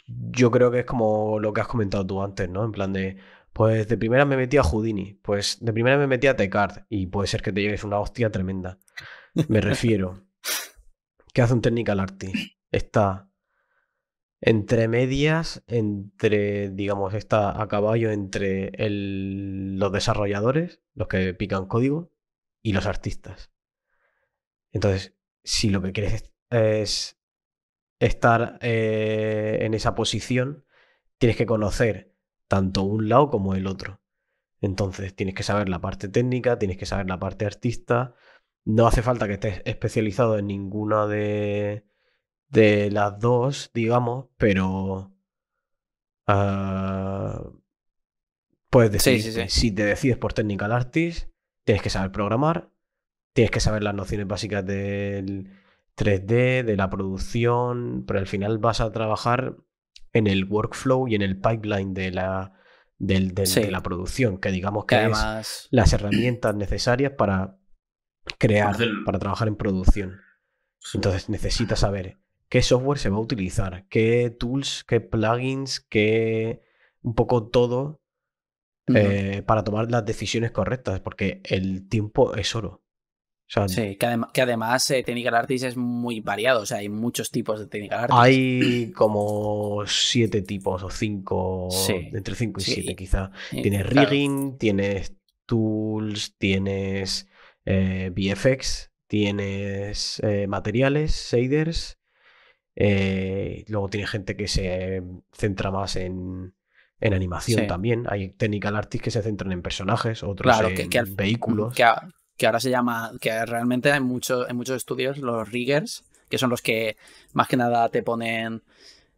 Speaker 2: yo creo que es como lo que has comentado tú antes, ¿no? En plan de, pues de primera me metí a Houdini, pues de primera me metí a Tecard y puede ser que te llegues una hostia tremenda. Me refiero. ¿Qué hace un Technical artist? Está entre medias, entre, digamos, está a caballo entre los desarrolladores, los que pican código, y los artistas. Entonces, si lo que quieres es estar eh, en esa posición, tienes que conocer tanto un lado como el otro. Entonces, tienes que saber la parte técnica, tienes que saber la parte artista. No hace falta que estés especializado en ninguna de, de las dos, digamos, pero... Ah, puedes decir, si te decides por Technical Artist, tienes que saber programar, tienes que saber las nociones básicas del 3D, de la producción, pero al final vas a trabajar en el workflow y en el pipeline de la, de la producción, que digamos que, es las herramientas necesarias para crear, para trabajar en producción. Entonces necesitas saber qué software se va a utilizar, qué tools, qué plugins, qué un poco todo eh, para tomar las decisiones correctas, porque el tiempo es oro sí,
Speaker 1: que, además eh, Technical Artist es muy variado, o sea, hay muchos tipos de Technical Artist. Hay
Speaker 2: como siete tipos o cinco, entre cinco y siete quizá. tienes rigging, tienes tools, tienes eh, VFX, tienes eh, materiales, shaders. luego tiene gente que se centra más en, en animación también. Hay technical artists que se centran en personajes, otros en que, vehículos.
Speaker 1: Que que ahora se llama, que realmente hay muchos en muchos estudios los riggers, que son los que más que nada te ponen,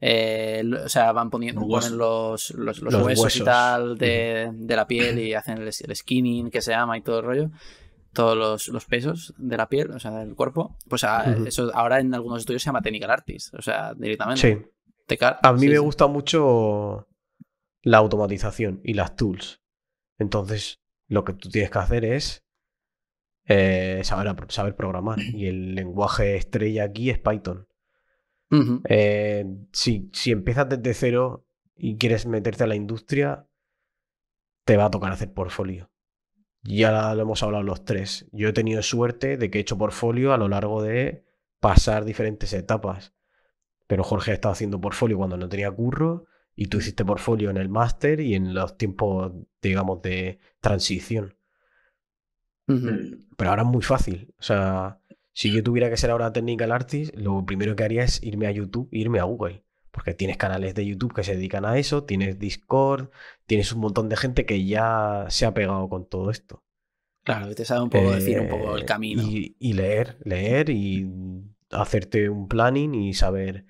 Speaker 1: eh, o sea, van poniendo los, huesos, y tal de, la piel y hacen el, skinning que se llama y todo el rollo. Todos los, pesos de la piel, o sea, del cuerpo, pues ah, eso ahora en algunos estudios se llama technical artist, o sea, directamente. Sí. a mí me gusta
Speaker 2: mucho la automatización y las tools. Entonces, lo que tú tienes que hacer es eh, saber, programar. Y el lenguaje estrella aquí es Python. Eh, si, si empiezas desde cero y quieres meterte a la industria, te va a tocar hacer portfolio. Ya lo hemos hablado los tres. Yo he tenido suerte de que he hecho portfolio a lo largo de pasar diferentes etapas. Pero Jorge ha estado haciendo portfolio cuando no tenía curro y tú hiciste portfolio en el máster y en los tiempos, digamos, de transición. Mm. Pero ahora es muy fácil. O sea, si yo tuviera que ser ahora technical artist, lo primero que haría es irme a YouTube e irme a Google. Porque tienes canales de YouTube que se dedican a eso, tienes Discord, tienes un montón de gente que ya se ha pegado con todo esto. Claro, que te sabe un poco eh, decir un poco el camino. Y, leer, leer y hacerte un planning y saber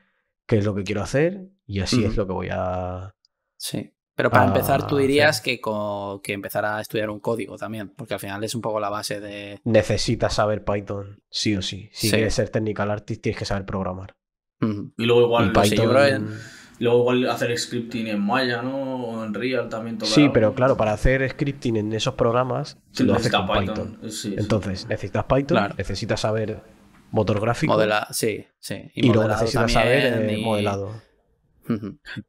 Speaker 2: qué es lo que quiero hacer y así es lo que voy a, sí. Pero para ah, empezar, tú
Speaker 1: dirías que, que empezar a estudiar un código también, porque al final es un poco la base de.
Speaker 2: Necesitas saber Python, sí o sí. Si quieres ser technical artist, tienes que saber programar. Y luego
Speaker 3: igual. hacer scripting en Maya, ¿no? O en Real también. Sí, pero
Speaker 2: claro, para hacer scripting en esos programas lo haces Python. Entonces, necesitas Python, necesitas saber motor gráfico.
Speaker 1: sí, sí. Y, luego necesitas saber modelado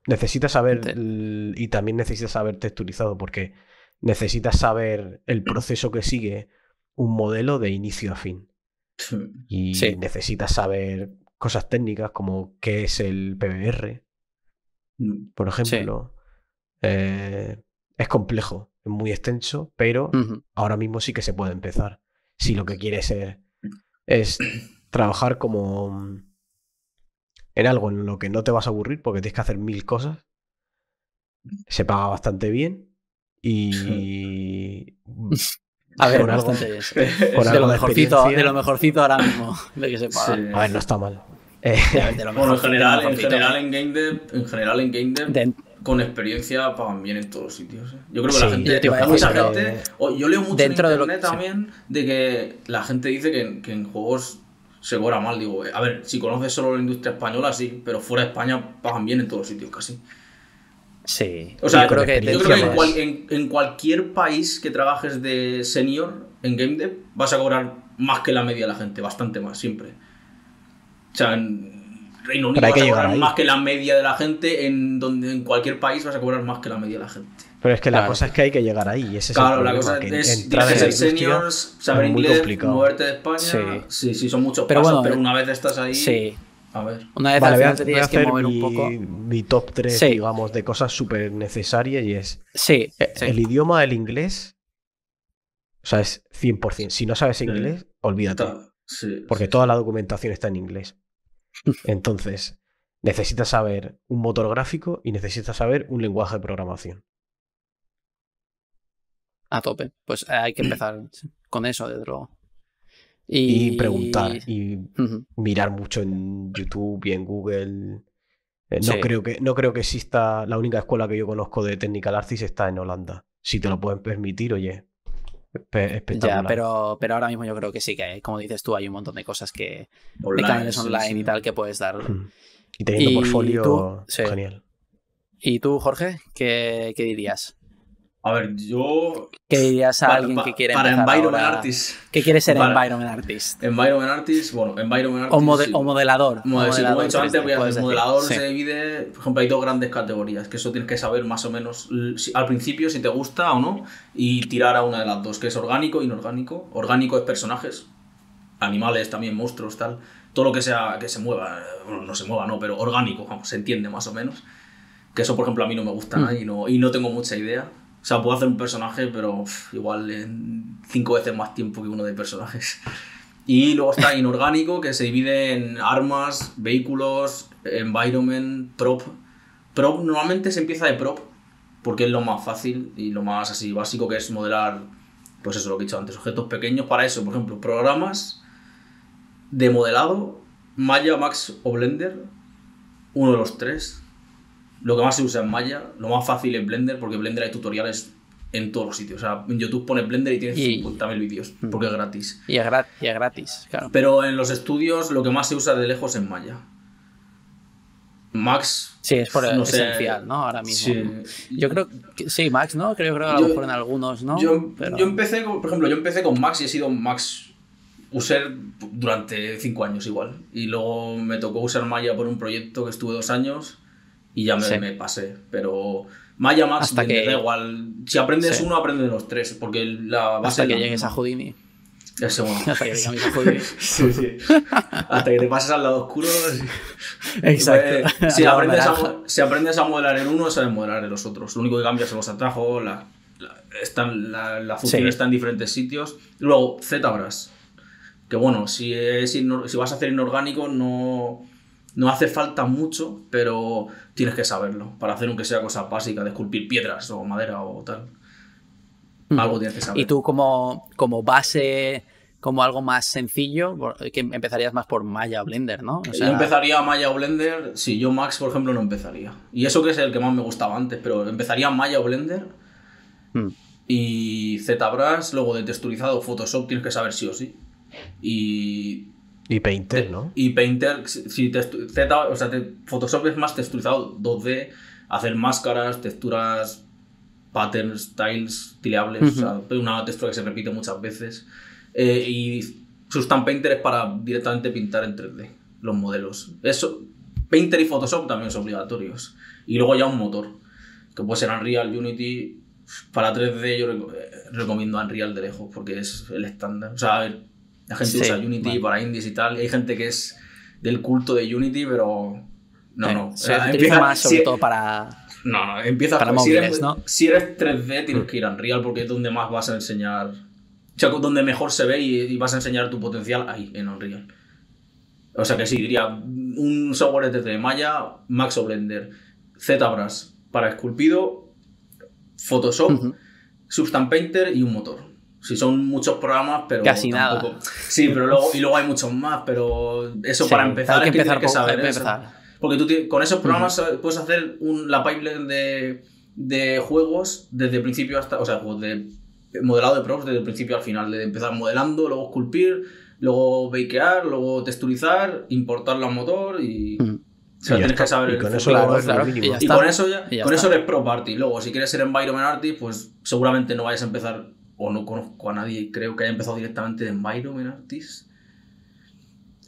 Speaker 2: necesitas saber y también necesitas saber texturizado porque necesitas saber el mm. proceso que sigue un modelo de inicio a fin. Y necesitas saber cosas técnicas como qué es el PBR, mm. por ejemplo. Eh, es complejo, es muy extenso, pero ahora mismo sí que se puede empezar. Si lo que quieres es [COUGHS] trabajar como en algo en lo que no te vas a aburrir porque tienes que hacer mil cosas. Se paga bastante bien [LAUGHS] y... [LAUGHS] A ver, [LAUGHS] de, lo mejorcito, de, lo
Speaker 1: mejorcito, ahora mismo. A ver, no
Speaker 2: está mal. Eh,
Speaker 1: bueno, en general, en
Speaker 3: general Game Dev, con experiencia pagan bien en todos sitios. ¿eh? Yo creo que la gente, yo eh, yo leo mucho dentro en internet también de que la gente dice que en juegos se cobra mal. Digo, eh, a ver, si conoces solo la industria española, sí, pero fuera de España pagan bien en todos los sitios casi. Sí. O sea, yo creo que, en, cualquier país que trabajes de senior en game dev vas a cobrar más que la media de la gente, bastante más, siempre. O sea, en Reino Unido vas a cobrar más que la media de la gente, en, donde, en cualquier país vas a cobrar más que la media de la gente.
Speaker 2: Pero es que la cosa es que hay que llegar ahí. claro, la cosa que es entrar en seniors, saber inglés, moverte de España. Sí, sí, son muchos pasos, pero eh, una
Speaker 3: vez estás ahí. Sí. A ver. Una vez vale, al te tienes que mover un poco. Mi top 3,
Speaker 2: digamos, de cosas súper necesarias y es. Sí, eh, El idioma, el inglés. O sea, es 100%. Si no sabes inglés, olvídate. porque toda la documentación está en inglés. [LAUGHS] Entonces, necesitas saber un motor gráfico y necesitas saber un lenguaje de programación
Speaker 1: a tope. Pues eh, hay que empezar [CLEARS THROAT] con eso, desde luego. Y, preguntar
Speaker 2: y mirar mucho en YouTube y en Google. Eh, no, creo que, no creo que exista. La única escuela que yo conozco de Technical Arts está en Holanda. Si te lo pueden permitir, oye. Espectacular. Ya, pero,
Speaker 1: pero ahora mismo yo creo que sí que, como dices tú, hay un montón de cosas que. Online, de canales online y tal que puedes dar.
Speaker 2: Hmm. Y teniendo un portfolio, tú, genial.
Speaker 1: ¿Y tú, Jorge, qué, qué dirías?
Speaker 3: A ver, yo. ¿Qué dirías a alguien que quiere Para Environment Artist. ¿Qué quiere ser para... Environment Artist? Environment Artist, bueno, Environment Artist. O, o modelador. sí, como he dicho antes, voy a modelador se divide. Por ejemplo, hay dos grandes categorías, que eso tienes que saber más o menos al principio si te gusta o no, y tirar a una de las dos, que es orgánico e inorgánico. Orgánico es personajes, animales también, monstruos, tal. Todo lo que sea que se mueva, eh, bueno, no se mueva, no, pero orgánico, vamos, se entiende más o menos. Que eso, por ejemplo, a mí no me gusta mm. Y, no, y no tengo mucha idea o sea, puedo hacer un personaje, pero igual en cinco veces más tiempo que uno de personajes. Y luego está [LAUGHS] inorgánico, que se divide en armas, vehículos, environment, prop. Prop normalmente se empieza de prop, porque es lo más fácil y lo más así básico, que es modelar, pues eso lo que he dicho antes, objetos pequeños para eso. Por ejemplo, programas de modelado, Maya, Max o Blender, uno de los tres, lo que más se usa en Maya, lo más fácil es Blender, porque Blender hay tutoriales en todos los sitios. O sea, en YouTube pones Blender y tienes 50.000 vídeos, mm. porque es gratis. Y es, gratis, claro. Pero en los estudios lo que más se usa de lejos es Maya. Max. Sí, es por esencial, ¿no? Ahora mismo.
Speaker 1: Sí. Yo creo que sí, Max, ¿no? Creo, que a lo mejor en algunos, ¿no? Yo,
Speaker 3: empecé, por ejemplo, yo empecé con Max y he sido Max user durante 5 años igual. Y luego me tocó usar Maya por un proyecto que estuve dos años y ya me, pasé. Pero Maya Max Hasta da igual. Si aprendes uno, aprendes los tres. Porque la base. Hasta [LAUGHS] que llegues a
Speaker 1: Houdini. Hasta que Houdini.
Speaker 3: Hasta que te pases al lado oscuro. [LAUGHS] Exacto. si, aprendes a, modelar en uno, sabes modelar en los otros. Lo único que cambia son los atajos, la, están, la, función está en diferentes sitios. Luego, ZBrush. Que bueno, si, si vas a hacer inorgánico, no no hace falta mucho, pero tienes que saberlo para hacer aunque sea cosa básica de esculpir piedras o madera o tal. Mm. Algo tienes que saber. Y tú
Speaker 1: como, como base, como algo más sencillo, que empezarías más por Maya Blender, ¿no? Yo empezaría
Speaker 3: Maya o Blender, si yo Max, por ejemplo, no empezaría. Y eso que es el que más me gustaba antes, pero empezaría Maya Blender mm. y ZBrush, luego de texturizado Photoshop tienes que saber sí o sí.
Speaker 2: Y y Painter, ¿no?
Speaker 3: Y Painter, si te, o sea, Photoshop es más texturizado, 2D, hacer máscaras, texturas, patterns, tiles, tileables, una textura que se repite muchas veces. Eh, y Sustan Painter es para directamente pintar en 3D los modelos. Eso, Painter y Photoshop también son obligatorios. Y luego ya un motor, que puede ser Unreal, Unity. Para 3D yo eh, recomiendo Unreal de lejos porque es el estándar. O sea, ver, hay gente que usa Unity para indies y tal. hay gente que es del culto de Unity, pero. No, no. Empieza más sobre todo para. No, empieza para si eres, ¿no? 3D, tienes mm. que ir a Unreal porque es donde más vas a enseñar. O donde mejor se ve y, vas a enseñar tu potencial ahí, en Unreal. O sea que sí, diría un software de Maya, Max Blender, ZBrush para esculpido, Photoshop, Substance Painter y un motor. Si son muchos programas, pero. Casi nada. Sí, pero luego, y luego hay muchos más, pero eso para empezar hay que, empezar que, saber. Porque tú con esos programas puedes hacer la pipeline de, juegos desde el principio hasta. O sea, juegos de modelado de props desde el principio al final, de empezar modelando, luego esculpir, luego bakear, luego texturizar, importarlo al motor y. O
Speaker 2: sea, tienes que saber con eso y, con eso eso
Speaker 3: eres pro party. Luego, si quieres ser environment artist, pues seguramente no vayas a empezar o no conozco a nadie, creo que haya empezado directamente de Environment Artist.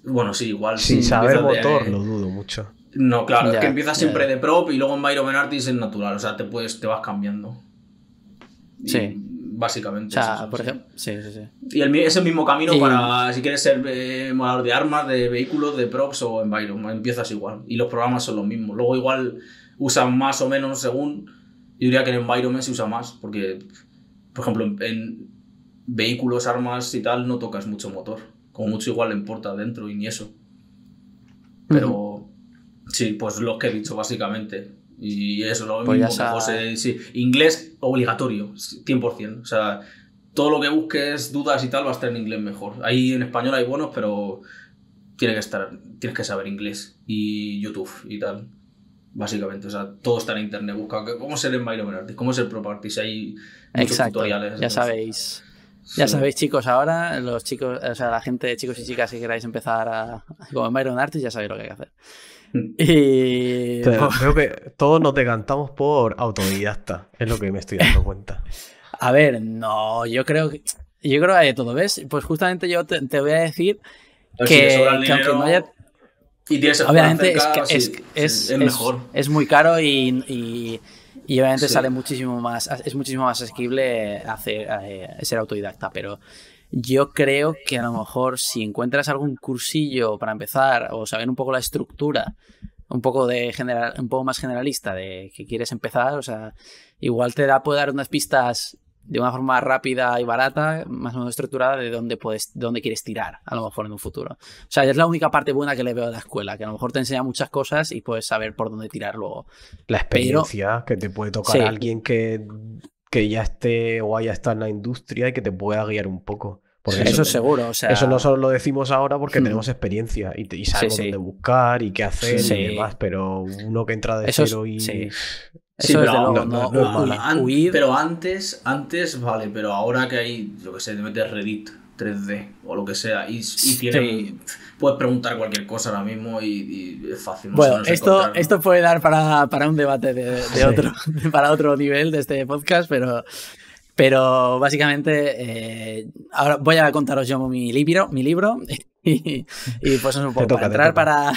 Speaker 3: Bueno, sí, igual. Sin saber motor, no
Speaker 2: lo dudo mucho.
Speaker 3: No, claro, es que empiezas siempre de prop y luego Environment Artist es natural, o sea, te, puedes, te vas cambiando. sí básicamente. O sea, por
Speaker 1: ejemplo. Sí, sí, sí.
Speaker 3: Y el, mismo camino para si quieres ser eh, de armas, de vehículos, de props o environment. Empiezas igual. Y los programas son los mismos. Luego igual usan más o menos según. Yo diría que en environment se usa más, porque por ejemplo, en, vehículos, armas y tal, no tocas mucho motor. Como mucho igual le importa adentro y ni eso. Pero sí, pues lo que he dicho básicamente. Y eso lo pues mismo José. Sí. Inglés obligatorio, 100%. O sea, todo lo que busques, dudas y tal, va a estar en inglés mejor. Ahí en español hay buenos, pero tiene que estar, tienes que saber inglés y YouTube y tal. Básicamente, o sea, todo está en internet. Busca cómo ser environment artist, cómo ser pro artist. Exacto. ya sabéis.
Speaker 1: Ya sabéis, chicos, ahora los chicos, o sea, la gente, de chicos y chicas que queráis empezar a, como Byron Artis, ya sabéis lo que hay que hacer.
Speaker 2: Mm. Y... [LAUGHS] Creo que todos nos decantamos por autodidacta, es lo que me estoy dando cuenta. [LAUGHS] A ver, no, yo creo que yo creo que de todo, ¿ves? Pues justamente yo te, voy a decir que, aunque no haya...
Speaker 1: Y Obviamente es, es, es, mejor. Es, muy caro y y obviamente sale muchísimo más, es muchísimo más asequible eh, hacer, eh, ser autodidacta, pero yo creo que a lo mejor si encuentras algún cursillo para empezar o saber un poco la estructura, un poco de general, un poco más generalista de que quieres empezar, o sea, igual te da puede dar unas pistas de una forma rápida y barata, más o menos estructurada, de dónde, puedes, quieres tirar, a lo mejor en un futuro. O sea, es la única parte buena que le veo a la escuela, que a lo mejor te enseña muchas cosas y puedes saber por dónde tirar luego. La experiencia
Speaker 2: que te puede tocar alguien que, que ya esté o haya estado en la industria y que te pueda guiar un poco. eso, es seguro, Eso no solo lo decimos ahora porque hmm. tenemos experiencia y, sabemos dónde buscar y qué hacer y demás, pero uno que entra de cero y sí,
Speaker 3: pero, antes, antes, vale, pero ahora que hay, lo que sé, te metes Reddit 3D o lo que sea, y, puedes preguntar cualquier cosa ahora mismo y, es fácil. bueno, esto,
Speaker 1: esto puede dar para, un debate de, otro, [LAUGHS] para otro nivel de este podcast, pero, pero básicamente, eh, ahora voy a contaros yo mi libro, mi libro [LAUGHS] y, pues pues un poco para entrar para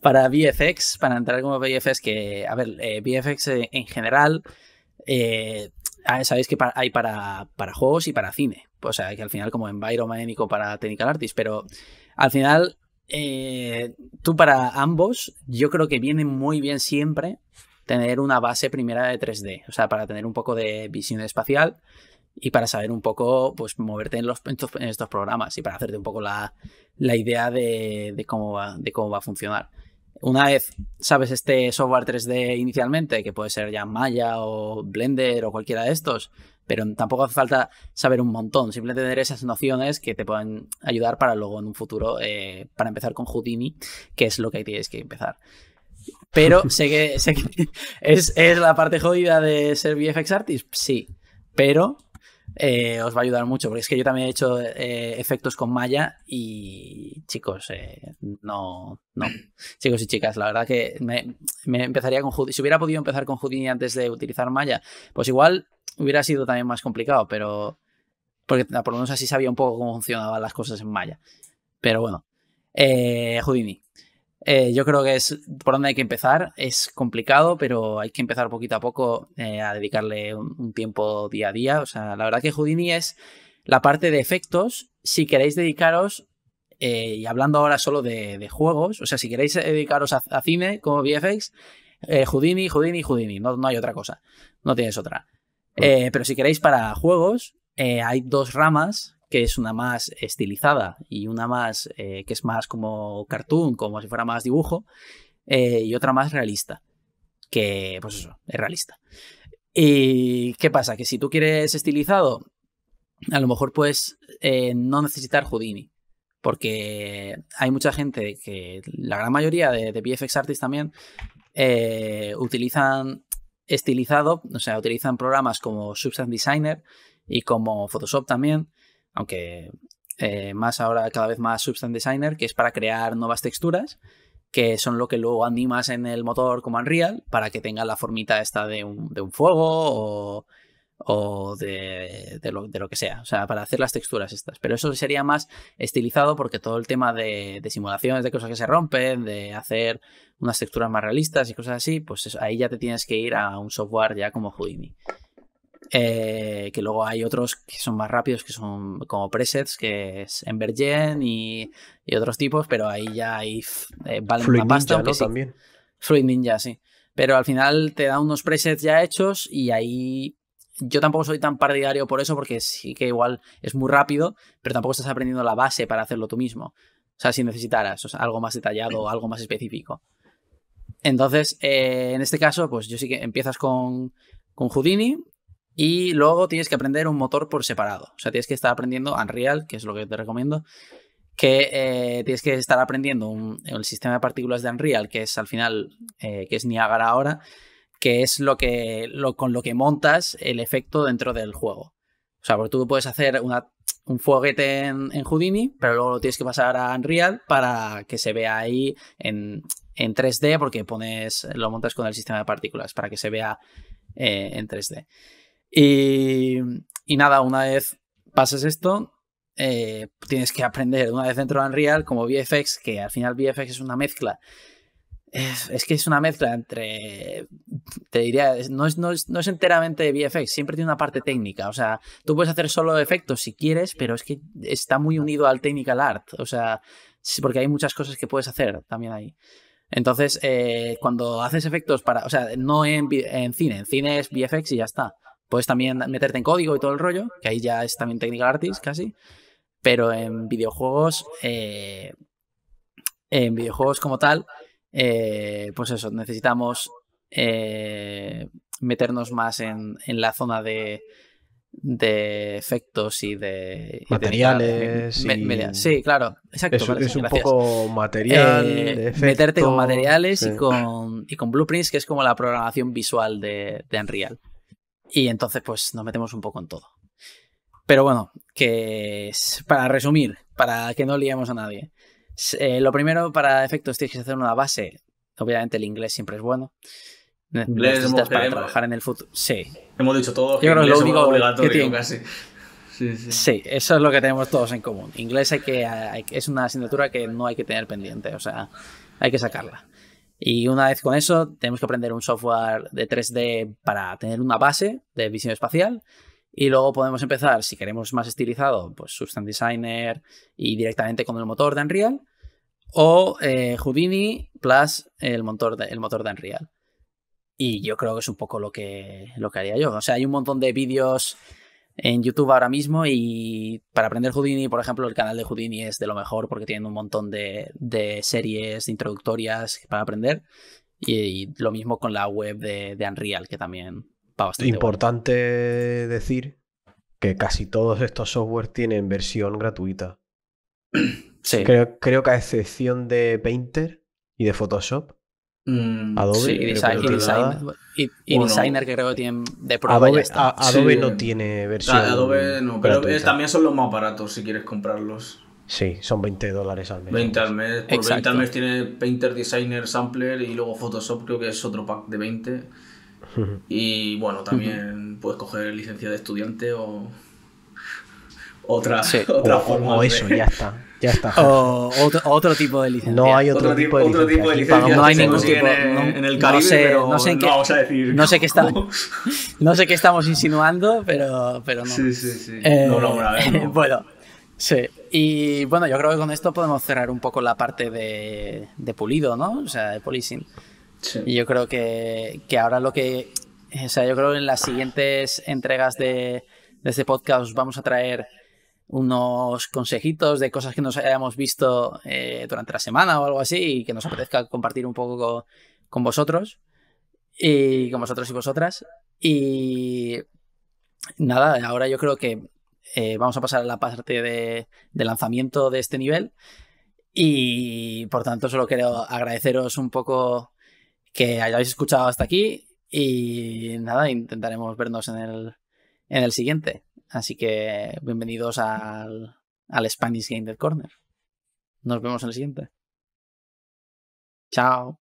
Speaker 1: para VFX, para entrar como VFX, que, a ver, eh, VFX eh, en general, eh, ah, sabéis que hay para, para, juegos y para cine. O sea, que al final como en environment y para Technical Artist, pero al final tú para ambos, yo creo que viene muy bien siempre tener una base primera de 3D, o sea, para tener un poco de visión espacial y para saber un poco, pues, moverte en, los, en estos, programas y para hacerte un poco la, idea de, de, cómo de cómo va a funcionar. Una vez sabes este software 3D inicialmente, que puede ser ya Maya o Blender o cualquiera de estos, pero tampoco hace falta saber un montón, simplemente tener esas nociones que te pueden ayudar para luego en un futuro, eh, para empezar con Houdini, que es lo que tienes que empezar. Pero [LAUGHS] sé que, es, es, la parte jodida de ser VFX Artist, sí, pero eh, os va a ayudar mucho, porque es que yo también he hecho eh, efectos con Maya y chicos, eh, no, no, chicos y chicas, la verdad que me, empezaría con Houdini, si hubiera podido empezar con Houdini antes de utilizar Maya, pues igual hubiera sido también más complicado, pero porque por lo menos así sabía un poco cómo funcionaban las cosas en Maya. Pero bueno, Houdini. Eh, yo creo que es por donde hay que empezar. Es complicado, pero hay que empezar poquito a poco eh, a dedicarle un, tiempo día a día. O sea, la verdad que Houdini es la parte de efectos. Si queréis dedicaros, eh, y hablando ahora solo de, juegos, o sea, si queréis dedicaros a, cine como VFX, Houdini, Houdini, Houdini. No, no hay otra cosa. No tienes otra. pero si queréis para juegos, hay dos ramas que es una más estilizada y una más eh, que es más como cartoon, como si fuera más dibujo, eh, y otra más realista, que pues eso, es realista. ¿Y qué pasa? Que si tú quieres estilizado, a lo mejor puedes eh, no necesitar Houdini, porque hay mucha gente que, la gran mayoría de, de VFX Artists también, utilizan estilizado, o sea, utilizan programas como Substance Designer y como Photoshop también, aunque eh, más ahora cada vez más Substance Designer, que es para crear nuevas texturas, que son lo que luego animas en el motor como Unreal, para que tenga la formita esta de un, fuego o, de, lo, que sea, o sea, para hacer las texturas estas. Pero eso sería más estilizado porque todo el tema de, simulaciones, de cosas que se rompen, de hacer unas texturas más realistas y cosas así, pues ahí ya te tienes que ir a un software ya como Houdini. Eh, que luego hay otros que son más rápidos, que son como presets, que es Envergen y, y otros tipos, pero ahí ya hay eh, vale Fluid También. Fluid Ninja, sí. Pero al final te da unos presets ya hechos y ahí yo tampoco soy tan partidario por eso, porque sí que igual es muy rápido, pero tampoco estás aprendiendo la base para hacerlo tú mismo. O sea, si necesitaras algo más detallado o algo más específico. Entonces, eh, en este caso, pues yo sí que empiezas con, con Houdini y luego tienes que aprender un motor por separado. O sea, tienes que estar aprendiendo Unreal, que es lo que te recomiendo, que eh, tienes que estar aprendiendo el sistema de partículas de Unreal, que es al final, eh, que es Niagara ahora, que es lo que con lo que montas el efecto dentro del juego. O sea, tú puedes hacer un foguete en, en, Houdini, pero luego lo tienes que pasar a Unreal para que se vea ahí en, 3D, porque pones, lo montas con el sistema de partículas, para que se vea eh, en 3D. Y, nada, una vez pasas esto, eh, tienes que aprender una vez dentro de Unreal, como VFX, que al final VFX es una mezcla. Es, que es una mezcla entre. Te diría, no es, no es, enteramente VFX, siempre tiene una parte técnica. O sea, tú puedes hacer solo efectos si quieres, pero es que está muy unido al technical art. O sea, porque hay muchas cosas que puedes hacer también ahí. Entonces, eh, cuando haces efectos para. O sea, no en cine, en cine es VFX y ya está. Puedes también meterte en código y todo el rollo, que ahí ya es también técnica artist casi. Pero en videojuegos, eh, en videojuegos como tal, eh, pues eso, necesitamos eh, meternos más en, la zona de, de efectos y de materiales. sí, claro, exacto. Es, un poco material, meterte con materiales y, con, blueprints, que es como la programación visual de, de Unreal. Y entonces, pues nos metemos un poco en todo. Pero bueno, que para resumir, para que no liemos a nadie. Eh, lo primero, para efectos, tienes que hacer una base. Obviamente, el inglés siempre es bueno. necesitas para trabajar en el futuro. Sí.
Speaker 3: Hemos dicho todo. Yo creo que lo
Speaker 1: único obligatorio que casi.
Speaker 2: Sí, sí.
Speaker 1: eso es lo que tenemos todos en común. Inglés hay que, es una asignatura que no hay que tener pendiente, o sea, hay que sacarla. Y una vez con eso, tenemos que aprender un software de 3D para tener una base de visión espacial. Y luego podemos empezar, si queremos más estilizado, pues Substance Designer y directamente con el motor de Unreal. O eh, Houdini plus el motor, de, motor de Unreal. Y yo creo que es un poco lo que, lo que haría yo. O sea, hay un montón de vídeos en YouTube ahora mismo y para aprender Houdini, por ejemplo, el canal de Houdini es de lo mejor porque tienen un montón de, series de introductorias para aprender y, lo mismo con la web de, Unreal que también
Speaker 2: va bastante. Importante decir que casi todos estos software tienen versión gratuita. creo que a excepción de Painter y de Photoshop, Mm, Adobe. y, Designer que creo que tienen de prueba. Adobe, ah,
Speaker 1: no
Speaker 3: tiene ah, versión. Adobe no, pero eh, también son los más baratos si quieres comprarlos.
Speaker 2: Sí, son 20 dólares al mes. 20 al mes. Por 20 al mes
Speaker 3: tiene Painter, Designer, Sampler y luego Photoshop, creo que es otro pack de 20. [LAUGHS] y bueno, también [LAUGHS] puedes coger licencia de estudiante o otra, [LAUGHS] otra forma. O eso, ya está.
Speaker 2: O otro, tipo de licencia. No hay otro, tipo, de licencia. No hay ningún tipo. En, el no sé, en qué, no
Speaker 1: No sé, qué estamos insinuando, pero, pero no. Sí, sí, sí. Eh, [LAUGHS] bueno, sí. Y bueno, yo creo que con esto podemos cerrar un poco la parte de, pulido, ¿no? O sea, de policing. Y yo creo que, ahora lo que. O sea, yo creo que en las siguientes entregas de, este podcast vamos a traer unos consejitos de cosas que nos hayamos visto eh, durante la semana o algo así y que nos apetezca compartir un poco con, vosotros y con vosotros y vosotras. Y nada, ahora yo creo que eh, vamos a pasar a la parte de, lanzamiento de este nivel y por tanto solo quiero agradeceros un poco que hayáis escuchado hasta aquí y nada, intentaremos vernos en el en el siguiente. Así que bienvenidos al, al Spanish Game del Corner. Nos vemos en el siguiente. Chao.